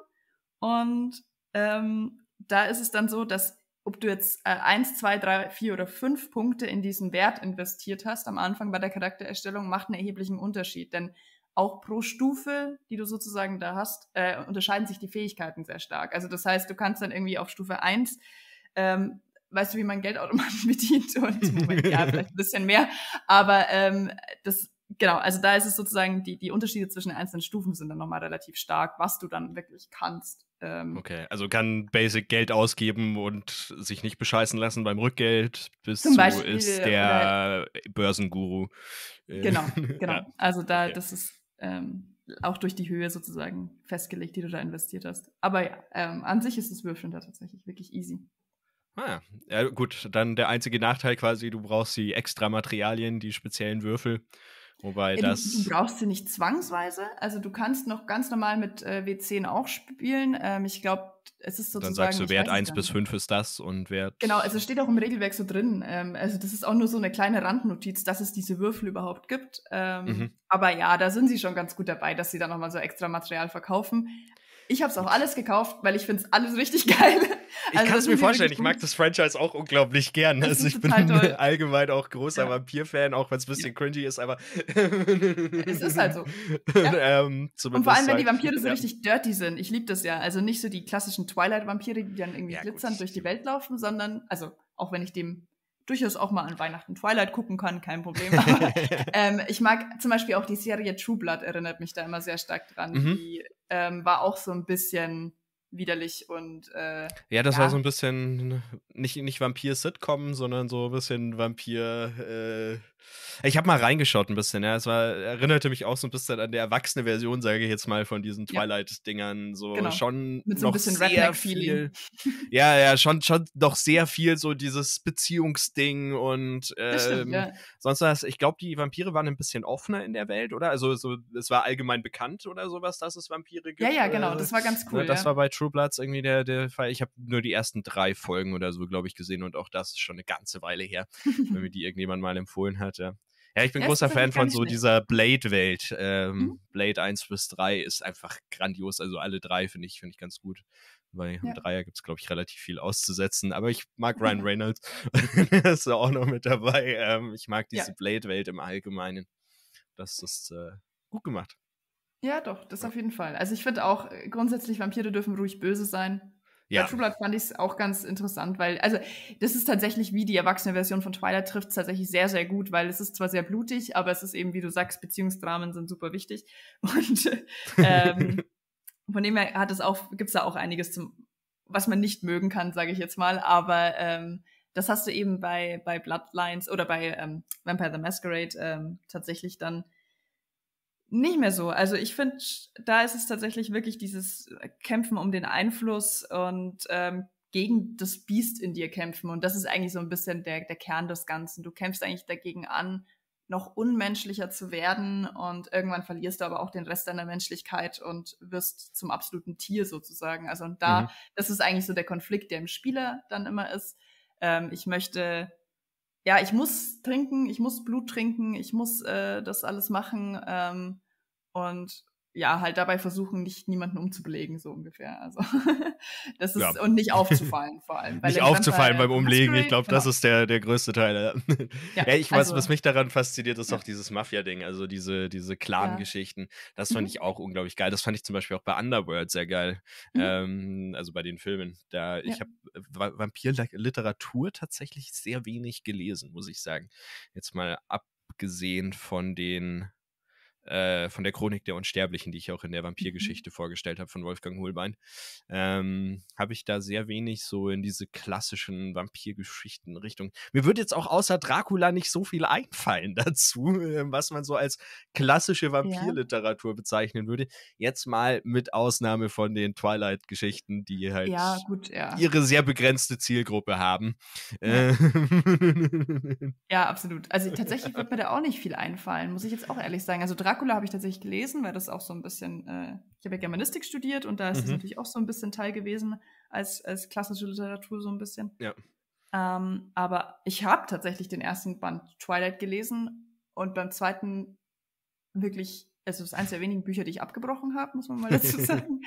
Und ähm, da ist es dann so, dass ob du jetzt äh, eins, zwei, drei, vier oder fünf Punkte in diesen Wert investiert hast am Anfang bei der Charaktererstellung, macht einen erheblichen Unterschied. Denn auch pro Stufe, die du sozusagen da hast, äh, unterscheiden sich die Fähigkeiten sehr stark. Also das heißt, du kannst dann irgendwie auf Stufe eins ähm, weißt du, wie man Geldautomaten bedient und Moment, ja, vielleicht ein bisschen mehr, aber ähm, das genau, also da ist es sozusagen, die, die Unterschiede zwischen den einzelnen Stufen sind dann nochmal relativ stark, was du dann wirklich kannst. Ähm, okay, also kann Basic Geld ausgeben und sich nicht bescheißen lassen beim Rückgeld, bis zum Beispiel, zu ist der oder, Börsenguru. Äh, genau, genau. ja. Also da, okay. das ist ähm, auch durch die Höhe sozusagen festgelegt, die du da investiert hast. Aber ja, ähm, an sich ist das Würfeln da tatsächlich wirklich easy. Ah, ja, gut, dann der einzige Nachteil quasi, du brauchst die extra Materialien, die speziellen Würfel. Wobei ja, das. Du, du, brauchst sie nicht zwangsweise. Also du kannst noch ganz normal mit äh, W10 auch spielen. Ähm, ich glaube, es ist sozusagen. Dann sagst du, Wert 1 bis 5 ist das und Wert. Genau, also steht auch im Regelwerk so drin. Ähm, also das ist auch nur so eine kleine Randnotiz, dass es diese Würfel überhaupt gibt. Ähm, mhm. Aber ja, da sind sie schon ganz gut dabei, dass sie da nochmal so extra Material verkaufen. Ich habe es auch alles gekauft, weil ich finde es alles richtig geil. Also, ich kann es mir vorstellen, ich mag das Franchise auch unglaublich gern. Das also ich bin toll. allgemein auch großer ja. Vampir-Fan, auch wenn es ein bisschen ja. cringy ist, aber. es ist halt so. Ja. ähm, Und vor allem, wenn die Vampire so richtig dirty sind. Ich liebe das ja. Also nicht so die klassischen Twilight-Vampire, die dann irgendwie glitzernd durch die Welt laufen, sondern, also auch wenn ich dem durchaus auch mal an Weihnachten Twilight gucken kann, kein Problem. Aber, ähm, ich mag zum Beispiel auch die Serie True Blood, erinnert mich da immer sehr stark dran. Mhm. Die ähm, war auch so ein bisschen widerlich und äh, ja, das ja. war so ein bisschen nicht, nicht Vampir-Sitcom, sondern so ein bisschen Vampir- äh, ich habe mal reingeschaut ein bisschen, ja. Es war, erinnerte mich auch so ein bisschen an die erwachsene Version, sage ich jetzt mal, von diesen Twilight-Dingern. So genau. schon Mit so ein bisschen sehr viel. Ja, ja, schon, schon doch sehr viel so dieses Beziehungsding und ähm, stimmt, ja. sonst was. Ich glaube, die Vampire waren ein bisschen offener in der Welt, oder? Also so, es war allgemein bekannt oder sowas, dass es Vampire gibt. Ja, ja, genau. Äh, das war ganz ne? cool. Ja, das ja. war bei True Bloods irgendwie der, der Fall. Ich habe nur die ersten drei Folgen oder so, glaube ich, gesehen und auch das ist schon eine ganze Weile her, wenn mir die irgendjemand mal empfohlen hat hat, ja. ich bin ja, großer Fan von so dieser Blade-Welt. Ähm, mhm. Blade 1 bis 3 ist einfach grandios. Also alle drei finde ich, finde ich ganz gut. Bei ja. Dreier gibt es, glaube ich, relativ viel auszusetzen. Aber ich mag Ryan Reynolds. Der ist auch noch mit dabei. Ähm, ich mag diese ja. Blade-Welt im Allgemeinen. Das ist äh, gut gemacht. Ja, doch, das auf jeden Fall. Also ich finde auch äh, grundsätzlich, Vampire dürfen ruhig böse sein. Ja. Bei True Blood fand ich es auch ganz interessant, weil, also, das ist tatsächlich wie die erwachsene Version von Twilight trifft tatsächlich sehr, sehr gut, weil es ist zwar sehr blutig, aber es ist eben, wie du sagst, Beziehungsdramen sind super wichtig. Und ähm, von dem her hat es auch, gibt's da auch einiges zum, was man nicht mögen kann, sage ich jetzt mal, aber ähm, das hast du eben bei, bei Bloodlines oder bei ähm, Vampire the Masquerade ähm, tatsächlich dann nicht mehr so. Also ich finde, da ist es tatsächlich wirklich dieses äh, Kämpfen um den Einfluss und ähm, gegen das Biest in dir kämpfen. Und das ist eigentlich so ein bisschen der, der Kern des Ganzen. Du kämpfst eigentlich dagegen an, noch unmenschlicher zu werden und irgendwann verlierst du aber auch den Rest deiner Menschlichkeit und wirst zum absoluten Tier sozusagen. Also und da, mhm. das ist eigentlich so der Konflikt, der im Spieler dann immer ist. Ähm, ich möchte ja, ich muss trinken, ich muss Blut trinken, ich muss äh, das alles machen. Ähm, und ja, halt dabei versuchen, nicht niemanden umzubelegen, so ungefähr. Also das ist ja. und nicht aufzufallen vor allem. nicht aufzufallen beim Umlegen, ich glaube, genau. das ist der, der größte Teil. ja, ja, ich weiß, also, was mich daran fasziniert, ist ja. auch dieses Mafia-Ding, also diese, diese Clan-Geschichten. Das fand mhm. ich auch unglaublich geil. Das fand ich zum Beispiel auch bei Underworld sehr geil. Mhm. Ähm, also bei den Filmen. Da ich habe äh, Vampir-Literatur tatsächlich sehr wenig gelesen, muss ich sagen. Jetzt mal abgesehen von den äh, von der Chronik der Unsterblichen, die ich auch in der mhm. Vampirgeschichte mhm. vorgestellt habe von Wolfgang Hohlbein, ähm, habe ich da sehr wenig so in diese klassischen Vampirgeschichten Richtung. Mir würde jetzt auch außer Dracula nicht so viel einfallen dazu, äh, was man so als klassische Vampirliteratur ja. bezeichnen würde. Jetzt mal mit Ausnahme von den Twilight-Geschichten, die halt ja, gut, ja. ihre sehr begrenzte Zielgruppe haben. Ja, ähm. absolut. Also tatsächlich wird mir da auch nicht viel einfallen, muss ich jetzt auch ehrlich sagen. Also Dracula Dracula habe ich tatsächlich gelesen, weil das auch so ein bisschen, äh, ich habe ja Germanistik studiert und da ist es mhm. natürlich auch so ein bisschen Teil gewesen als, als klassische Literatur so ein bisschen. Ja. Ähm, aber ich habe tatsächlich den ersten Band Twilight gelesen und beim zweiten wirklich, also es ist eines der wenigen Bücher, die ich abgebrochen habe, muss man mal dazu sagen.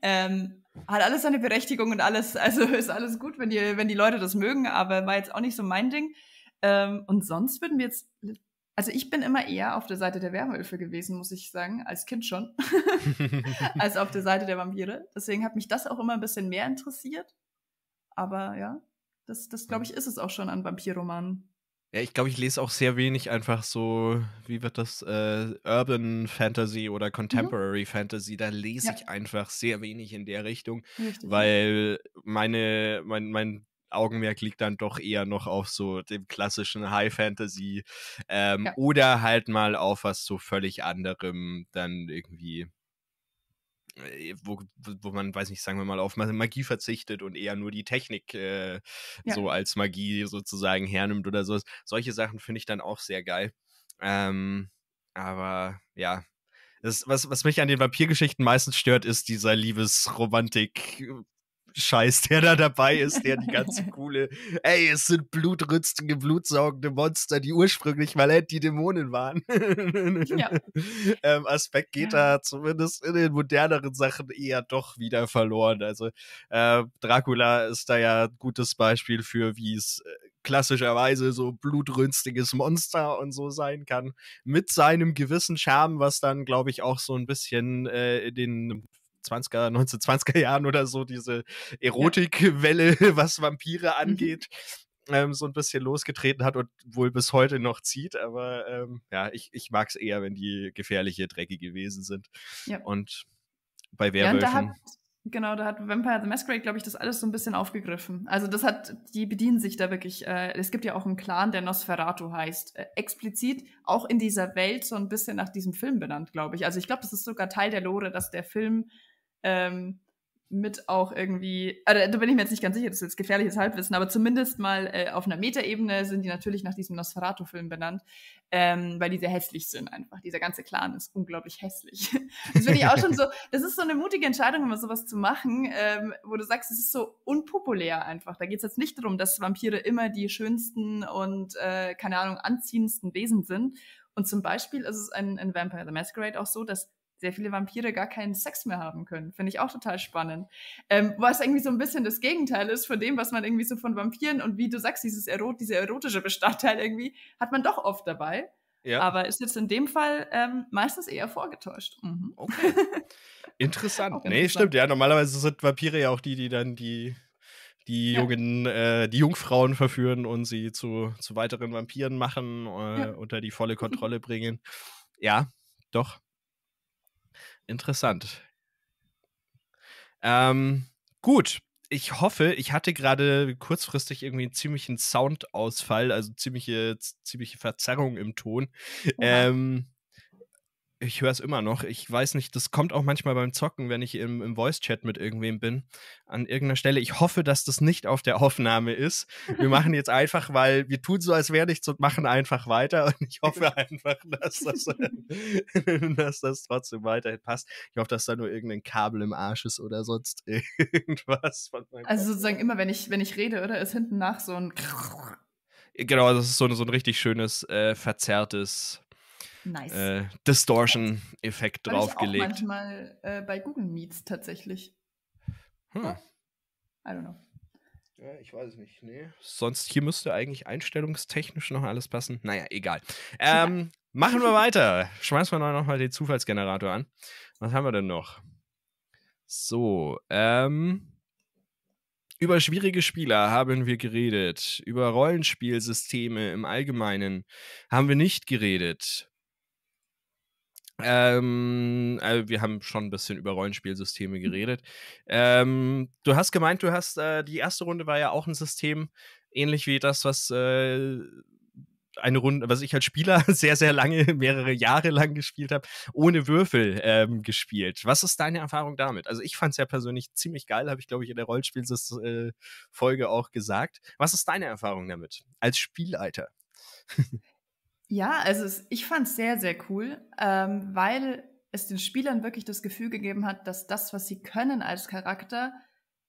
ähm, hat alles seine Berechtigung und alles, also ist alles gut, wenn die, wenn die Leute das mögen, aber war jetzt auch nicht so mein Ding. Ähm, und sonst würden wir jetzt also ich bin immer eher auf der Seite der Werwölfe gewesen, muss ich sagen, als Kind schon, als auf der Seite der Vampire. Deswegen hat mich das auch immer ein bisschen mehr interessiert. Aber ja, das, das glaube hm. ich, ist es auch schon an Vampirromanen. Ja, ich glaube, ich lese auch sehr wenig einfach so, wie wird das, äh, Urban Fantasy oder mhm. Contemporary mhm. Fantasy. Da lese ja. ich einfach sehr wenig in der Richtung, Richtig. weil meine, mein, mein Augenmerk liegt dann doch eher noch auf so dem klassischen High Fantasy ähm, ja. oder halt mal auf was so völlig anderem dann irgendwie äh, wo, wo man, weiß nicht, sagen wir mal, auf Magie verzichtet und eher nur die Technik äh, ja. so als Magie sozusagen hernimmt oder so. Solche Sachen finde ich dann auch sehr geil. Ähm, aber ja. Das, was, was mich an den Vampirgeschichten meistens stört, ist dieser Liebesromantik, äh, Scheiß, der da dabei ist, der die ganze coole, ey, es sind blutrünstige, blutsaugende Monster, die ursprünglich mal halt die Dämonen waren. ja. ähm, Aspekt geht ja. da zumindest in den moderneren Sachen eher doch wieder verloren. Also äh, Dracula ist da ja ein gutes Beispiel für, wie es äh, klassischerweise so blutrünstiges Monster und so sein kann, mit seinem gewissen Charme, was dann, glaube ich, auch so ein bisschen äh, in den 20er, 1920er Jahren oder so diese Erotikwelle, was Vampire mhm. angeht. Ähm, so ein bisschen losgetreten hat und wohl bis heute noch zieht. Aber ähm, ja, ich, ich mag es eher, wenn die gefährliche, dreckige Wesen sind. Ja. Und bei Werwölfen. Ja, genau, da hat Vampire the Masquerade, glaube ich, das alles so ein bisschen aufgegriffen. Also das hat, die bedienen sich da wirklich. Äh, es gibt ja auch einen Clan, der Nosferatu heißt. Äh, explizit auch in dieser Welt so ein bisschen nach diesem Film benannt, glaube ich. Also ich glaube, das ist sogar Teil der Lore, dass der Film ähm, mit auch irgendwie, also da bin ich mir jetzt nicht ganz sicher, das ist jetzt gefährliches Halbwissen, aber zumindest mal äh, auf einer Metaebene sind die natürlich nach diesem Nosferatu-Film benannt, ähm, weil die sehr hässlich sind einfach. Dieser ganze Clan ist unglaublich hässlich. Das finde ich auch schon so, das ist so eine mutige Entscheidung, immer sowas zu machen, ähm, wo du sagst, es ist so unpopulär einfach. Da geht es jetzt nicht darum, dass Vampire immer die schönsten und, äh, keine Ahnung, anziehendsten Wesen sind. Und zum Beispiel ist es in, in Vampire the Masquerade auch so, dass sehr viele Vampire gar keinen Sex mehr haben können. Finde ich auch total spannend. Ähm, was irgendwie so ein bisschen das Gegenteil ist von dem, was man irgendwie so von Vampiren und wie du sagst, dieses Erot, dieser erotische Bestandteil irgendwie, hat man doch oft dabei. Ja. Aber ist jetzt in dem Fall ähm, meistens eher vorgetäuscht. Mhm. Okay. Interessant. nee, interessant. stimmt, ja. Normalerweise sind Vampire ja auch die, die dann die, die ja. jungen, äh, die Jungfrauen verführen und sie zu, zu weiteren Vampiren machen, äh, ja. unter die volle Kontrolle bringen. Ja, doch. Interessant. Ähm, gut, ich hoffe, ich hatte gerade kurzfristig irgendwie einen ziemlichen Soundausfall, also ziemliche, ziemliche Verzerrung im Ton. Okay. Ähm, ich höre es immer noch. Ich weiß nicht, das kommt auch manchmal beim Zocken, wenn ich im, im Voice-Chat mit irgendwem bin, an irgendeiner Stelle. Ich hoffe, dass das nicht auf der Aufnahme ist. Wir machen jetzt einfach, weil wir tun so, als wäre nichts und machen einfach weiter. Und ich hoffe einfach, dass das, dass das trotzdem weiterhin passt. Ich hoffe, dass da nur irgendein Kabel im Arsch ist oder sonst irgendwas. also sozusagen immer, wenn ich, wenn ich rede, oder? Ist hinten nach so ein. Genau, das ist so, ein, so ein richtig schönes, äh, verzerrtes nice. äh, Distortion-Effekt draufgelegt. Ich auch manchmal äh, bei Google Meets tatsächlich. Hm. Ja? I don't know. Ja, ich weiß es nicht. Nee. Sonst hier müsste eigentlich einstellungstechnisch noch alles passen. Naja, egal. Ähm, machen wir weiter. Schmeißen wir nochmal den Zufallsgenerator an. Was haben wir denn noch? So, ähm. Über schwierige Spieler haben wir geredet. Über Rollenspielsysteme im Allgemeinen haben wir nicht geredet. Ähm, also wir haben schon ein bisschen über Rollenspielsysteme mhm. geredet. Ähm, du hast gemeint, du hast, äh, die erste Runde war ja auch ein System, ähnlich wie das, was äh, eine Runde, was ich als Spieler sehr, sehr lange, mehrere Jahre lang gespielt habe, ohne Würfel ähm, gespielt. Was ist deine Erfahrung damit? Also ich fand es ja persönlich ziemlich geil, habe ich, glaube ich, in der Rollenspielfolge äh, auch gesagt. Was ist deine Erfahrung damit als Spielleiter? Ja, also es, ich fand es sehr, sehr cool, ähm, weil es den Spielern wirklich das Gefühl gegeben hat, dass das, was sie können als Charakter,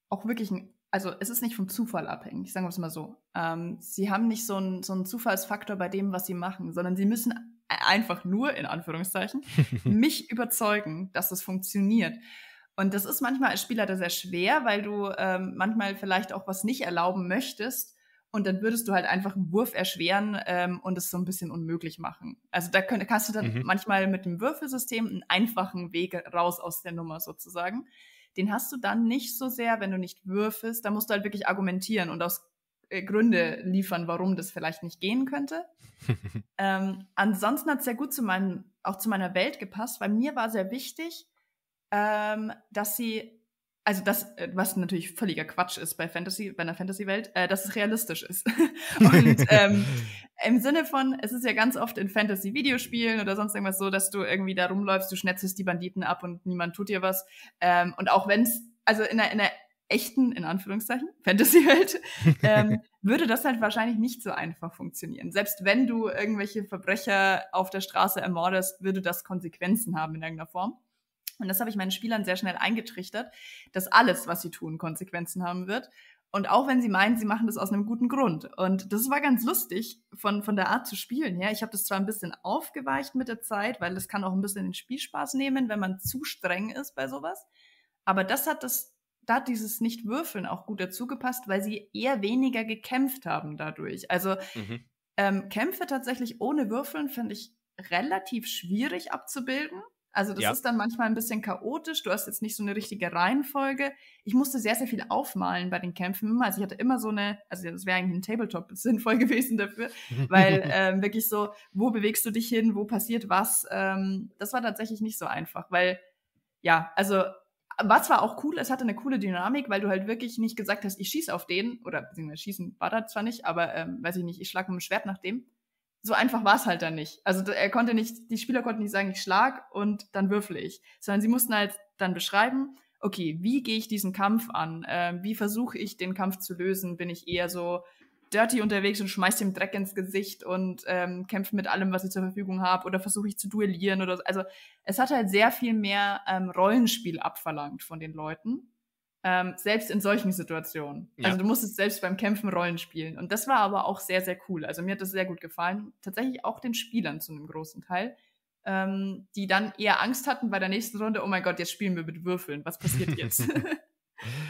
auch wirklich ein, also es ist nicht vom Zufall abhängig, sagen wir es mal so. Ähm, sie haben nicht so einen, so einen Zufallsfaktor bei dem, was sie machen, sondern sie müssen e, einfach nur, in Anführungszeichen, mich überzeugen, dass es funktioniert. Und das ist manchmal als Spieler da sehr schwer, weil du ähm, manchmal vielleicht auch was nicht erlauben möchtest und dann würdest du halt einfach einen Wurf erschweren ähm, und es so ein bisschen unmöglich machen. Also da könnt, kannst du dann mhm. manchmal mit dem Würfelsystem einen einfachen Weg raus aus der Nummer sozusagen. Den hast du dann nicht so sehr, wenn du nicht würfelst. Da musst du halt wirklich argumentieren und aus äh, Gründe liefern, warum das vielleicht nicht gehen könnte. ähm, ansonsten hat es sehr gut zu meinen, auch zu meiner Welt gepasst, weil mir war sehr wichtig, ähm, dass sie also das, äh, was natürlich völliger Quatsch ist bei Fantasy, bei einer Fantasy-Welt, äh, dass es realistisch ist. und ähm, im Sinne von, es ist ja ganz oft in Fantasy-Videospielen oder sonst irgendwas so, dass du irgendwie da rumläufst, du schnetzest die Banditen ab und niemand tut dir was. Ähm, und auch wenn es, also in einer, in einer echten, in Anführungszeichen, Fantasy-Welt, ähm, würde das halt wahrscheinlich nicht so einfach funktionieren. Selbst wenn du irgendwelche Verbrecher auf der Straße ermordest, würde das Konsequenzen haben in irgendeiner Form. Und das habe ich meinen Spielern sehr schnell eingetrichtert, dass alles, was sie tun, Konsequenzen haben wird. Und auch wenn sie meinen, sie machen das aus einem guten Grund. Und das war ganz lustig von, von der Art zu spielen her. Ich habe das zwar ein bisschen aufgeweicht mit der Zeit, weil das kann auch ein bisschen den Spielspaß nehmen, wenn man zu streng ist bei sowas. Aber das hat das, da hat dieses Nicht-Würfeln auch gut dazu gepasst, weil sie eher weniger gekämpft haben dadurch. Also mhm. ähm, Kämpfe tatsächlich ohne Würfeln finde ich relativ schwierig abzubilden. Also das ja. ist dann manchmal ein bisschen chaotisch. Du hast jetzt nicht so eine richtige Reihenfolge. Ich musste sehr, sehr viel aufmalen bei den Kämpfen. Also ich hatte immer so eine, also das wäre eigentlich ein Tabletop sinnvoll gewesen dafür, weil ähm, wirklich so, wo bewegst du dich hin, wo passiert was, ähm, das war tatsächlich nicht so einfach, weil ja, also war zwar auch cool, es hatte eine coole Dynamik, weil du halt wirklich nicht gesagt hast, ich schieße auf den, oder beziehungsweise schießen war da zwar nicht, aber ähm, weiß ich nicht, ich schlage mit dem Schwert nach dem, so einfach war es halt dann nicht. Also er konnte nicht, die Spieler konnten nicht sagen, ich schlag und dann würfle ich, sondern sie mussten halt dann beschreiben, okay, wie gehe ich diesen Kampf an? Äh, wie versuche ich den Kampf zu lösen? Bin ich eher so dirty unterwegs und schmeiß dem Dreck ins Gesicht und ähm, kämpfe mit allem, was ich zur Verfügung habe oder versuche ich zu duellieren oder so. Also es hat halt sehr viel mehr ähm, Rollenspiel abverlangt von den Leuten. Ähm, selbst in solchen Situationen. Ja. Also du musstest selbst beim Kämpfen Rollen spielen. Und das war aber auch sehr, sehr cool. Also mir hat das sehr gut gefallen. Tatsächlich auch den Spielern zu einem großen Teil, ähm, die dann eher Angst hatten bei der nächsten Runde, oh mein Gott, jetzt spielen wir mit Würfeln. Was passiert jetzt?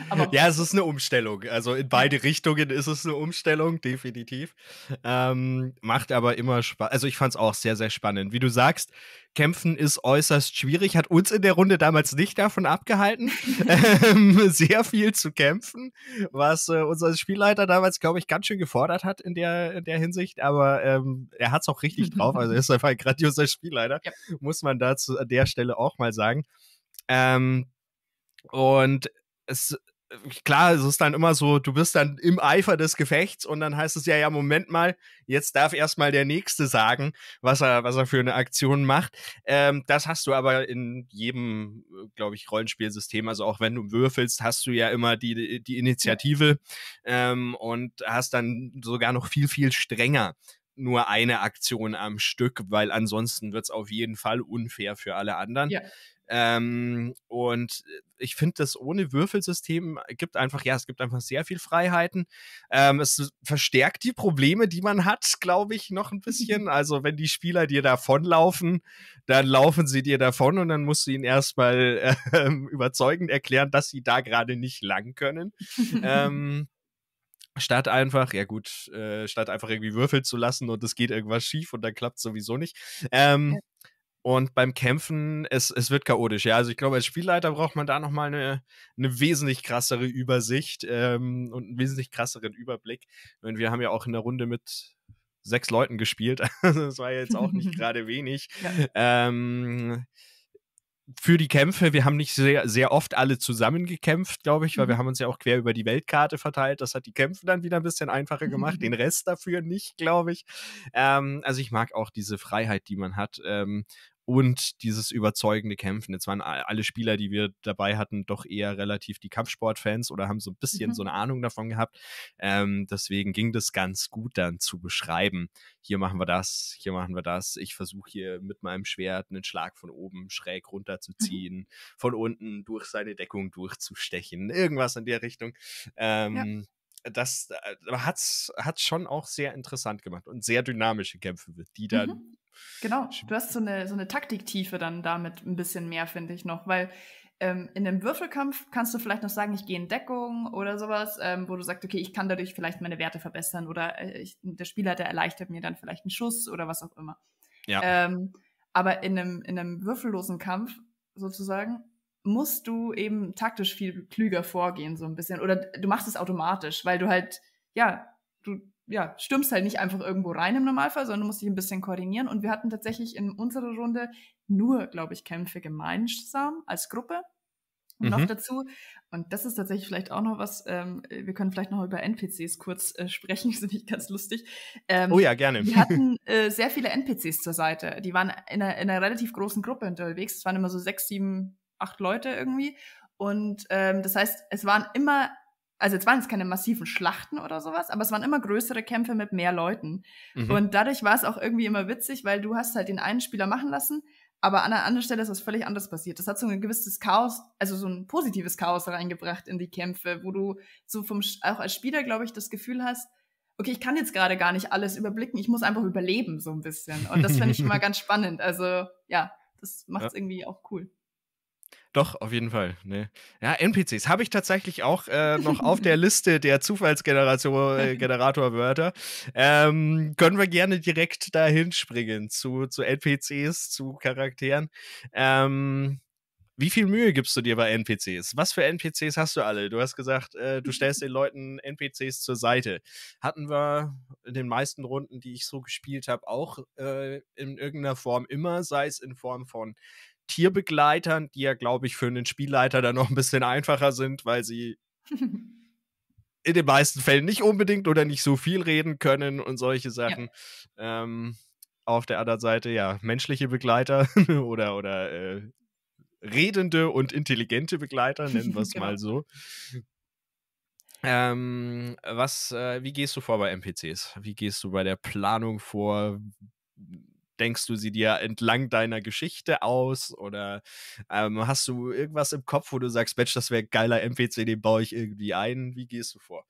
Aber ja, es ist eine Umstellung. Also in beide Richtungen ist es eine Umstellung, definitiv. Ähm, macht aber immer Spaß. Also ich fand es auch sehr, sehr spannend. Wie du sagst, Kämpfen ist äußerst schwierig, hat uns in der Runde damals nicht davon abgehalten, ähm, sehr viel zu kämpfen, was äh, unser Spielleiter damals, glaube ich, ganz schön gefordert hat in der, in der Hinsicht. Aber ähm, er hat es auch richtig drauf. Also er ist einfach ein grandioser Spielleiter, ja. muss man dazu an der Stelle auch mal sagen. Ähm, und es äh, klar, es ist dann immer so, du bist dann im Eifer des Gefechts und dann heißt es ja, ja, Moment mal, jetzt darf erstmal der Nächste sagen, was er, was er für eine Aktion macht. Ähm, das hast du aber in jedem, äh, glaube ich, Rollenspielsystem. Also auch wenn du würfelst, hast du ja immer die, die Initiative ähm, und hast dann sogar noch viel, viel strenger nur eine Aktion am Stück, weil ansonsten wird es auf jeden Fall unfair für alle anderen. Ja. Ähm, und ich finde, das ohne Würfelsystem gibt einfach, ja, es gibt einfach sehr viel Freiheiten. Ähm, es verstärkt die Probleme, die man hat, glaube ich, noch ein bisschen. Also, wenn die Spieler dir davonlaufen, dann laufen sie dir davon und dann musst du ihnen erstmal äh, überzeugend erklären, dass sie da gerade nicht lang können. ähm, statt einfach, ja gut, äh, statt einfach irgendwie Würfel zu lassen und es geht irgendwas schief und dann klappt sowieso nicht. Ähm, ja. Und beim Kämpfen, es, es wird chaotisch. Ja, also ich glaube, als Spielleiter braucht man da nochmal eine, eine wesentlich krassere Übersicht ähm, und einen wesentlich krasseren Überblick. Und wir haben ja auch in der Runde mit sechs Leuten gespielt. Also das war jetzt auch nicht gerade wenig. Ja. Ähm, für die Kämpfe, wir haben nicht sehr, sehr oft alle zusammen gekämpft, glaube ich, weil wir mhm. haben uns ja auch quer über die Weltkarte verteilt. Das hat die Kämpfe dann wieder ein bisschen einfacher gemacht, den Rest dafür nicht, glaube ich. Ähm, also ich mag auch diese Freiheit, die man hat. Ähm, und dieses überzeugende Kämpfen. Jetzt waren alle Spieler, die wir dabei hatten, doch eher relativ die Kampfsportfans oder haben so ein bisschen mhm. so eine Ahnung davon gehabt. Ähm, deswegen ging das ganz gut dann zu beschreiben. Hier machen wir das, hier machen wir das. Ich versuche hier mit meinem Schwert einen Schlag von oben schräg mhm. runterzuziehen, mhm. von unten durch seine Deckung durchzustechen. Irgendwas in der Richtung. Ähm, ja das äh, hat es schon auch sehr interessant gemacht und sehr dynamische Kämpfe, die dann mhm. Genau, du hast so eine, so eine Taktiktiefe dann damit ein bisschen mehr, finde ich noch, weil ähm, in einem Würfelkampf kannst du vielleicht noch sagen, ich gehe in Deckung oder sowas, ähm, wo du sagst, okay, ich kann dadurch vielleicht meine Werte verbessern oder äh, ich, der Spieler, der erleichtert mir dann vielleicht einen Schuss oder was auch immer. Ja. Ähm, aber in einem, in einem würfellosen Kampf sozusagen musst du eben taktisch viel klüger vorgehen, so ein bisschen. Oder du machst es automatisch, weil du halt, ja, du, ja, stürmst halt nicht einfach irgendwo rein im Normalfall, sondern du musst dich ein bisschen koordinieren. Und wir hatten tatsächlich in unserer Runde nur, glaube ich, Kämpfe gemeinsam als Gruppe. Und mhm. noch dazu, und das ist tatsächlich vielleicht auch noch was, ähm, wir können vielleicht noch über NPCs kurz äh, sprechen, die sind nicht ganz lustig. Ähm, oh ja, gerne. Wir hatten äh, sehr viele NPCs zur Seite. Die waren in einer, in einer relativ großen Gruppe unterwegs. Es waren immer so sechs, sieben, acht Leute irgendwie. Und ähm, das heißt, es waren immer also jetzt waren es keine massiven Schlachten oder sowas, aber es waren immer größere Kämpfe mit mehr Leuten. Mhm. Und dadurch war es auch irgendwie immer witzig, weil du hast halt den einen Spieler machen lassen, aber an einer anderen Stelle ist was völlig anderes passiert. Das hat so ein gewisses Chaos, also so ein positives Chaos reingebracht in die Kämpfe, wo du so vom, auch als Spieler, glaube ich, das Gefühl hast, okay, ich kann jetzt gerade gar nicht alles überblicken, ich muss einfach überleben so ein bisschen. Und das finde ich immer ganz spannend. Also ja, das macht es ja. irgendwie auch cool. Doch, auf jeden Fall. Ne. Ja, NPCs habe ich tatsächlich auch äh, noch auf der Liste der Zufallsgenerator-Wörter. Äh, ähm, können wir gerne direkt dahin springen zu, zu NPCs, zu Charakteren. Ähm, wie viel Mühe gibst du dir bei NPCs? Was für NPCs hast du alle? Du hast gesagt, äh, du stellst den Leuten NPCs zur Seite. Hatten wir in den meisten Runden, die ich so gespielt habe, auch äh, in irgendeiner Form immer, sei es in Form von Tierbegleitern, die ja, glaube ich, für einen Spielleiter dann noch ein bisschen einfacher sind, weil sie in den meisten Fällen nicht unbedingt oder nicht so viel reden können und solche Sachen. Ja. Ähm, auf der anderen Seite, ja, menschliche Begleiter oder, oder äh, redende und intelligente Begleiter, nennen wir es genau. mal so. Ähm, was, äh, wie gehst du vor bei NPCs? Wie gehst du bei der Planung vor? denkst du sie dir entlang deiner Geschichte aus? Oder ähm, hast du irgendwas im Kopf, wo du sagst, Mensch, das wäre geiler NPC, den baue ich irgendwie ein? Wie gehst du vor?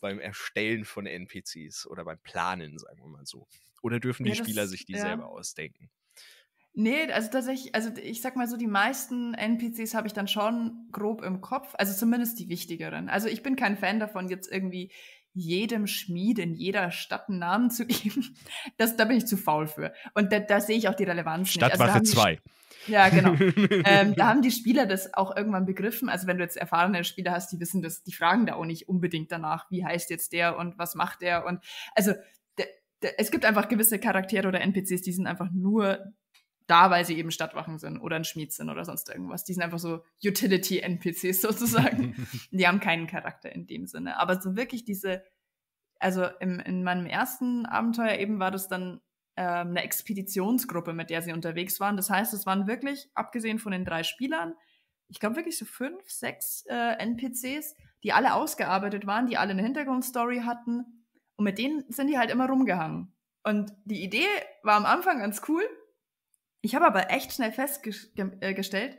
Beim Erstellen von NPCs oder beim Planen, sagen wir mal so. Oder dürfen die ja, das, Spieler sich die ja. selber ausdenken? Nee, also tatsächlich, also ich sag mal so, die meisten NPCs habe ich dann schon grob im Kopf, also zumindest die wichtigeren. Also ich bin kein Fan davon, jetzt irgendwie jedem Schmied in jeder Stadt einen Namen zu geben. Das, da bin ich zu faul für. Und da, da sehe ich auch die Relevanz Stadtwaffe nicht. also 2. Ja, genau. ähm, da haben die Spieler das auch irgendwann begriffen. Also wenn du jetzt erfahrene Spieler hast, die wissen das, die fragen da auch nicht unbedingt danach, wie heißt jetzt der und was macht der und also es gibt einfach gewisse Charaktere oder NPCs, die sind einfach nur da, weil sie eben Stadtwachen sind oder ein Schmied sind oder sonst irgendwas. Die sind einfach so Utility-NPCs sozusagen. die haben keinen Charakter in dem Sinne. Aber so wirklich diese, also im, in meinem ersten Abenteuer eben war das dann ähm, eine Expeditionsgruppe, mit der sie unterwegs waren. Das heißt, es waren wirklich, abgesehen von den drei Spielern, ich glaube wirklich so fünf, sechs äh, NPCs, die alle ausgearbeitet waren, die alle eine Hintergrundstory hatten. Und mit denen sind die halt immer rumgehangen. Und die Idee war am Anfang ganz cool, ich habe aber echt schnell festgestellt, äh,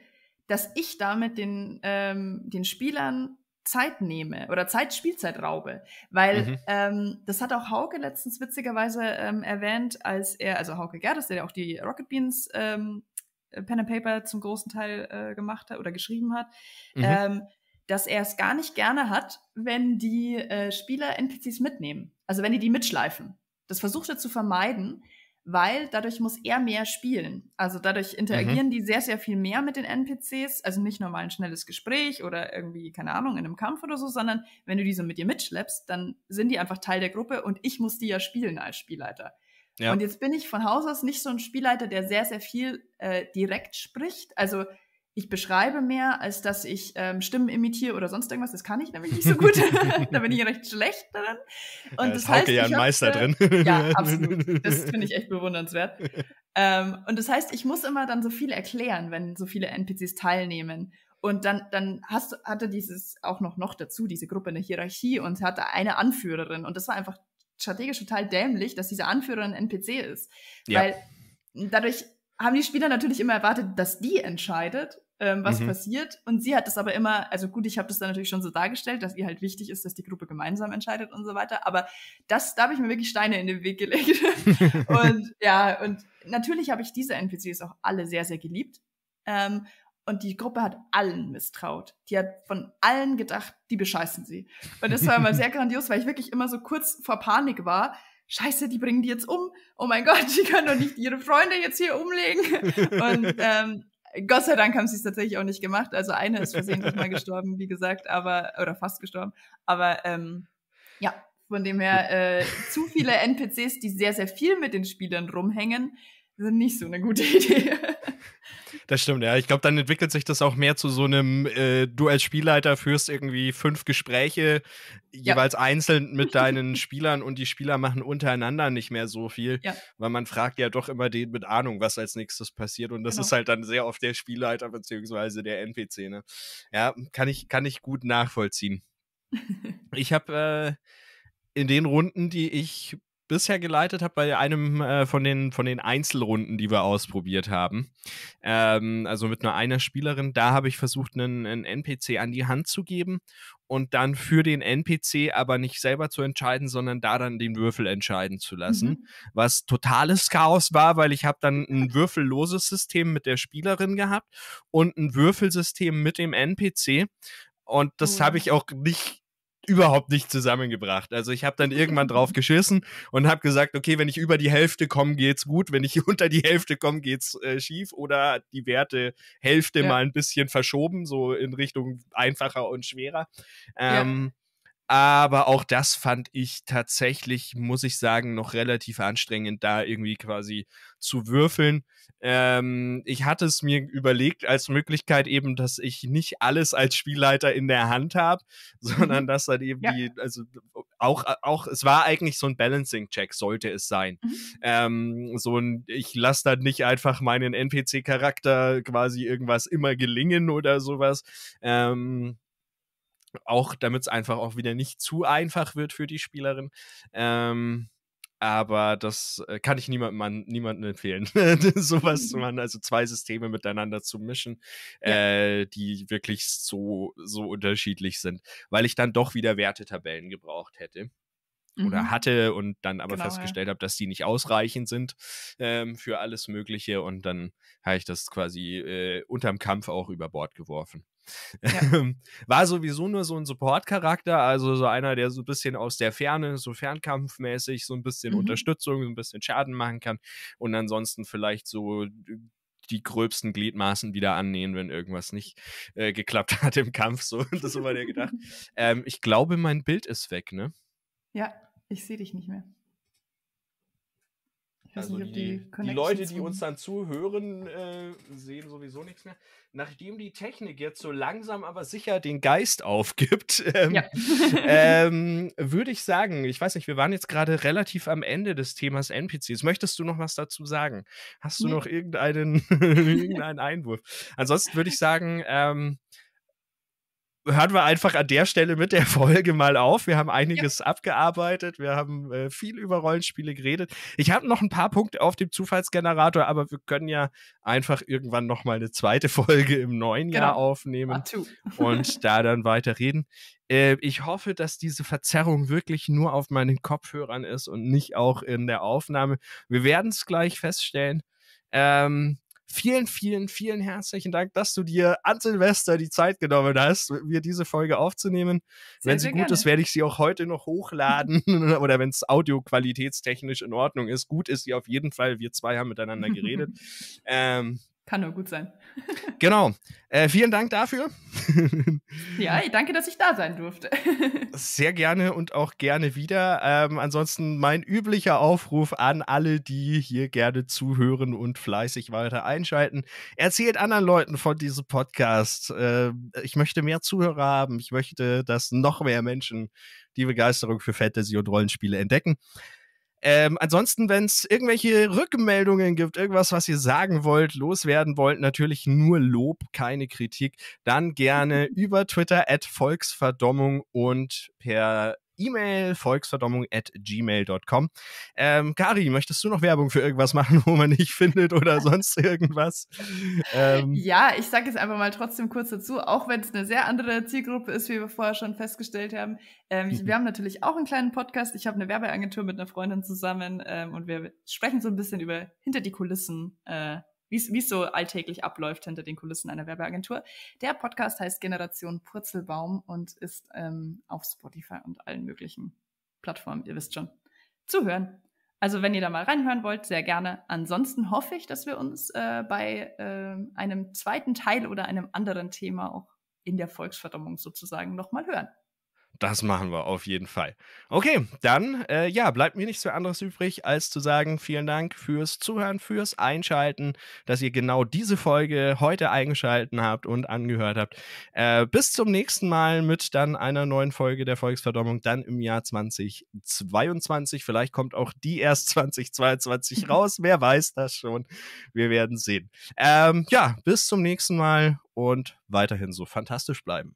dass ich damit den, ähm, den Spielern Zeit nehme oder Zeit, Spielzeit raube. Weil mhm. ähm, das hat auch Hauke letztens witzigerweise ähm, erwähnt, als er, also Hauke Gerdes, der ja auch die Rocket Beans ähm, äh, Pen and Paper zum großen Teil äh, gemacht hat oder geschrieben hat, mhm. Ähm, dass er es gar nicht gerne hat, wenn die äh, Spieler NPCs mitnehmen. Also wenn die die mitschleifen. Das versucht er zu vermeiden, weil dadurch muss er mehr spielen. Also dadurch interagieren mhm. die sehr, sehr viel mehr mit den NPCs. Also nicht nur mal ein schnelles Gespräch oder irgendwie, keine Ahnung, in einem Kampf oder so, sondern wenn du die so mit dir mitschleppst, dann sind die einfach Teil der Gruppe und ich muss die ja spielen als Spielleiter. Ja. Und jetzt bin ich von Haus aus nicht so ein Spielleiter, der sehr, sehr viel äh, direkt spricht. Also ich beschreibe mehr, als dass ich ähm, Stimmen imitiere oder sonst irgendwas. Das kann ich nämlich nicht so gut. da bin ich recht schlecht drin. Und ja, das heißt, ja ein Meister äh, drin. ja, absolut. Das finde ich echt bewundernswert. ähm, und das heißt, ich muss immer dann so viel erklären, wenn so viele NPCs teilnehmen. Und dann, dann hast, hatte dieses auch noch, noch dazu, diese Gruppe eine Hierarchie und hatte eine Anführerin. Und das war einfach strategisch total dämlich, dass diese Anführerin ein NPC ist. Ja. Weil dadurch haben die Spieler natürlich immer erwartet, dass die entscheidet, ähm, was mhm. passiert. Und sie hat das aber immer, also gut, ich habe das dann natürlich schon so dargestellt, dass ihr halt wichtig ist, dass die Gruppe gemeinsam entscheidet und so weiter. Aber das, da habe ich mir wirklich Steine in den Weg gelegt. und ja, und natürlich habe ich diese NPCs auch alle sehr, sehr geliebt. Ähm, und die Gruppe hat allen misstraut. Die hat von allen gedacht, die bescheißen sie. Und das war immer sehr grandios, weil ich wirklich immer so kurz vor Panik war, Scheiße, die bringen die jetzt um. Oh mein Gott, die können doch nicht ihre Freunde jetzt hier umlegen. Und ähm, Gott sei Dank haben sie es tatsächlich auch nicht gemacht. Also eine ist versehentlich mal gestorben, wie gesagt, aber oder fast gestorben. Aber ähm, ja, von dem her äh, zu viele NPCs, die sehr sehr viel mit den Spielern rumhängen, sind nicht so eine gute Idee. Das stimmt, ja. Ich glaube, dann entwickelt sich das auch mehr zu so einem, äh, du als Spielleiter führst irgendwie fünf Gespräche, ja. jeweils einzeln mit deinen Spielern und die Spieler machen untereinander nicht mehr so viel, ja. weil man fragt ja doch immer den mit Ahnung, was als nächstes passiert. Und das genau. ist halt dann sehr oft der Spielleiter beziehungsweise der NPC, ne? Ja, kann ich, kann ich gut nachvollziehen. ich habe äh, in den Runden, die ich bisher geleitet habe bei einem äh, von, den, von den Einzelrunden, die wir ausprobiert haben. Ähm, also mit nur einer Spielerin. Da habe ich versucht, einen, einen, NPC an die Hand zu geben und dann für den NPC aber nicht selber zu entscheiden, sondern da dann den Würfel entscheiden zu lassen. Mhm. Was totales Chaos war, weil ich habe dann ein würfelloses System mit der Spielerin gehabt und ein Würfelsystem mit dem NPC. Und das habe ich auch nicht überhaupt nicht zusammengebracht. Also ich habe dann irgendwann drauf geschissen und habe gesagt, okay, wenn ich über die Hälfte komme, geht's gut, wenn ich unter die Hälfte komme, geht's äh, schief oder die Werte Hälfte ja. mal ein bisschen verschoben, so in Richtung einfacher und schwerer. Ähm, ja. Aber auch das fand ich tatsächlich, muss ich sagen, noch relativ anstrengend, da irgendwie quasi zu würfeln. Ähm, ich hatte es mir überlegt als Möglichkeit eben, dass ich nicht alles als Spielleiter in der Hand habe, mhm. sondern dass dann eben ja. die, also auch, auch, es war eigentlich so ein Balancing-Check, sollte es sein. Mhm. Ähm, so ein, ich lasse dann nicht einfach meinen NPC-Charakter quasi irgendwas immer gelingen oder sowas. Ähm, auch damit es einfach auch wieder nicht zu einfach wird für die Spielerin. Ähm, aber das äh, kann ich niemandem, niemandem empfehlen, sowas zu mhm. machen, also zwei Systeme miteinander zu mischen, ja. äh, die wirklich so, so unterschiedlich sind, weil ich dann doch wieder Wertetabellen gebraucht hätte mhm. oder hatte und dann aber genau, festgestellt ja. habe, dass die nicht ausreichend sind ähm, für alles Mögliche und dann habe ich das quasi äh, unterm Kampf auch über Bord geworfen. Ja. Ähm, war sowieso nur so ein Support-Charakter, also so einer, der so ein bisschen aus der Ferne, so fernkampfmäßig, so ein bisschen mhm. Unterstützung, so ein bisschen Schaden machen kann und ansonsten vielleicht so die gröbsten Gliedmaßen wieder annähen, wenn irgendwas nicht äh, geklappt hat im Kampf. So, das war der gedacht. Ähm, ich glaube, mein Bild ist weg, ne? Ja, ich sehe dich nicht mehr. Also die, die, die, Leute, die uns dann zuhören, äh, sehen sowieso nichts mehr. Nachdem die Technik jetzt so langsam aber sicher den Geist aufgibt, ähm, ja. ähm, würde ich sagen, ich weiß nicht, wir waren jetzt gerade relativ am Ende des Themas NPCs. Möchtest du noch was dazu sagen? Hast du nee. noch irgendeinen, irgendeinen Einwurf? Ansonsten würde ich sagen, ähm, hören wir einfach an der Stelle mit der Folge mal auf. Wir haben einiges ja. abgearbeitet, wir haben äh, viel über Rollenspiele geredet. Ich habe noch ein paar Punkte auf dem Zufallsgenerator, aber wir können ja einfach irgendwann noch mal eine zweite Folge im neuen genau. Jahr aufnehmen und da dann weiter reden. Äh, ich hoffe, dass diese Verzerrung wirklich nur auf meinen Kopfhörern ist und nicht auch in der Aufnahme. Wir werden es gleich feststellen. Ähm, Vielen, vielen, vielen herzlichen Dank, dass du dir an Silvester die Zeit genommen hast, mir diese Folge aufzunehmen. Sehr, wenn sie gut gerne. ist, werde ich sie auch heute noch hochladen oder wenn es audioqualitätstechnisch in Ordnung ist. Gut ist sie auf jeden Fall. Wir zwei haben miteinander geredet. ähm, Kann nur gut sein. genau. Äh, vielen Dank dafür ja, danke, dass ich da sein durfte. Sehr gerne und auch gerne wieder. Ähm, ansonsten mein üblicher Aufruf an alle, die hier gerne zuhören und fleißig weiter einschalten. Erzählt anderen Leuten von diesem Podcast. Äh, ich möchte mehr Zuhörer haben. Ich möchte, dass noch mehr Menschen die Begeisterung für Fantasy und Rollenspiele entdecken. Ähm, ansonsten, wenn es irgendwelche Rückmeldungen gibt, irgendwas, was ihr sagen wollt, loswerden wollt, natürlich nur Lob, keine Kritik, dann gerne über Twitter at Volksverdommung und per E-Mail volksverdommung at gmail.com. Ähm, Kari, möchtest du noch Werbung für irgendwas machen, wo man nicht findet oder sonst irgendwas? Ähm, ja, ich sage jetzt einfach mal trotzdem kurz dazu, auch wenn es eine sehr andere Zielgruppe ist, wie wir vorher schon festgestellt haben. Ähm, mhm. Wir haben natürlich auch einen kleinen Podcast. Ich habe eine Werbeagentur mit einer Freundin zusammen ähm, und wir sprechen so ein bisschen über hinter die Kulissen. Äh, wie es so alltäglich abläuft hinter den Kulissen einer Werbeagentur. Der Podcast heißt Generation Purzelbaum und ist ähm, auf Spotify und allen möglichen Plattformen, ihr wisst schon, zu hören. Also wenn ihr da mal reinhören wollt, sehr gerne. Ansonsten hoffe ich, dass wir uns äh, bei äh, einem zweiten Teil oder einem anderen Thema auch in der Volksverdammung sozusagen nochmal hören. Das machen wir auf jeden Fall. Okay, dann, äh, ja, bleibt mir nichts mehr anderes übrig, als zu sagen, vielen Dank fürs Zuhören, fürs Einschalten, dass ihr genau diese Folge heute eingeschalten habt und angehört habt. Äh, bis zum nächsten Mal mit dann einer neuen Folge der Volksverdommung, dann im Jahr 2022. Vielleicht kommt auch die erst 2022 raus. Wer weiß das schon? Wir werden sehen. Ähm, ja, bis zum nächsten Mal und weiterhin so fantastisch bleiben.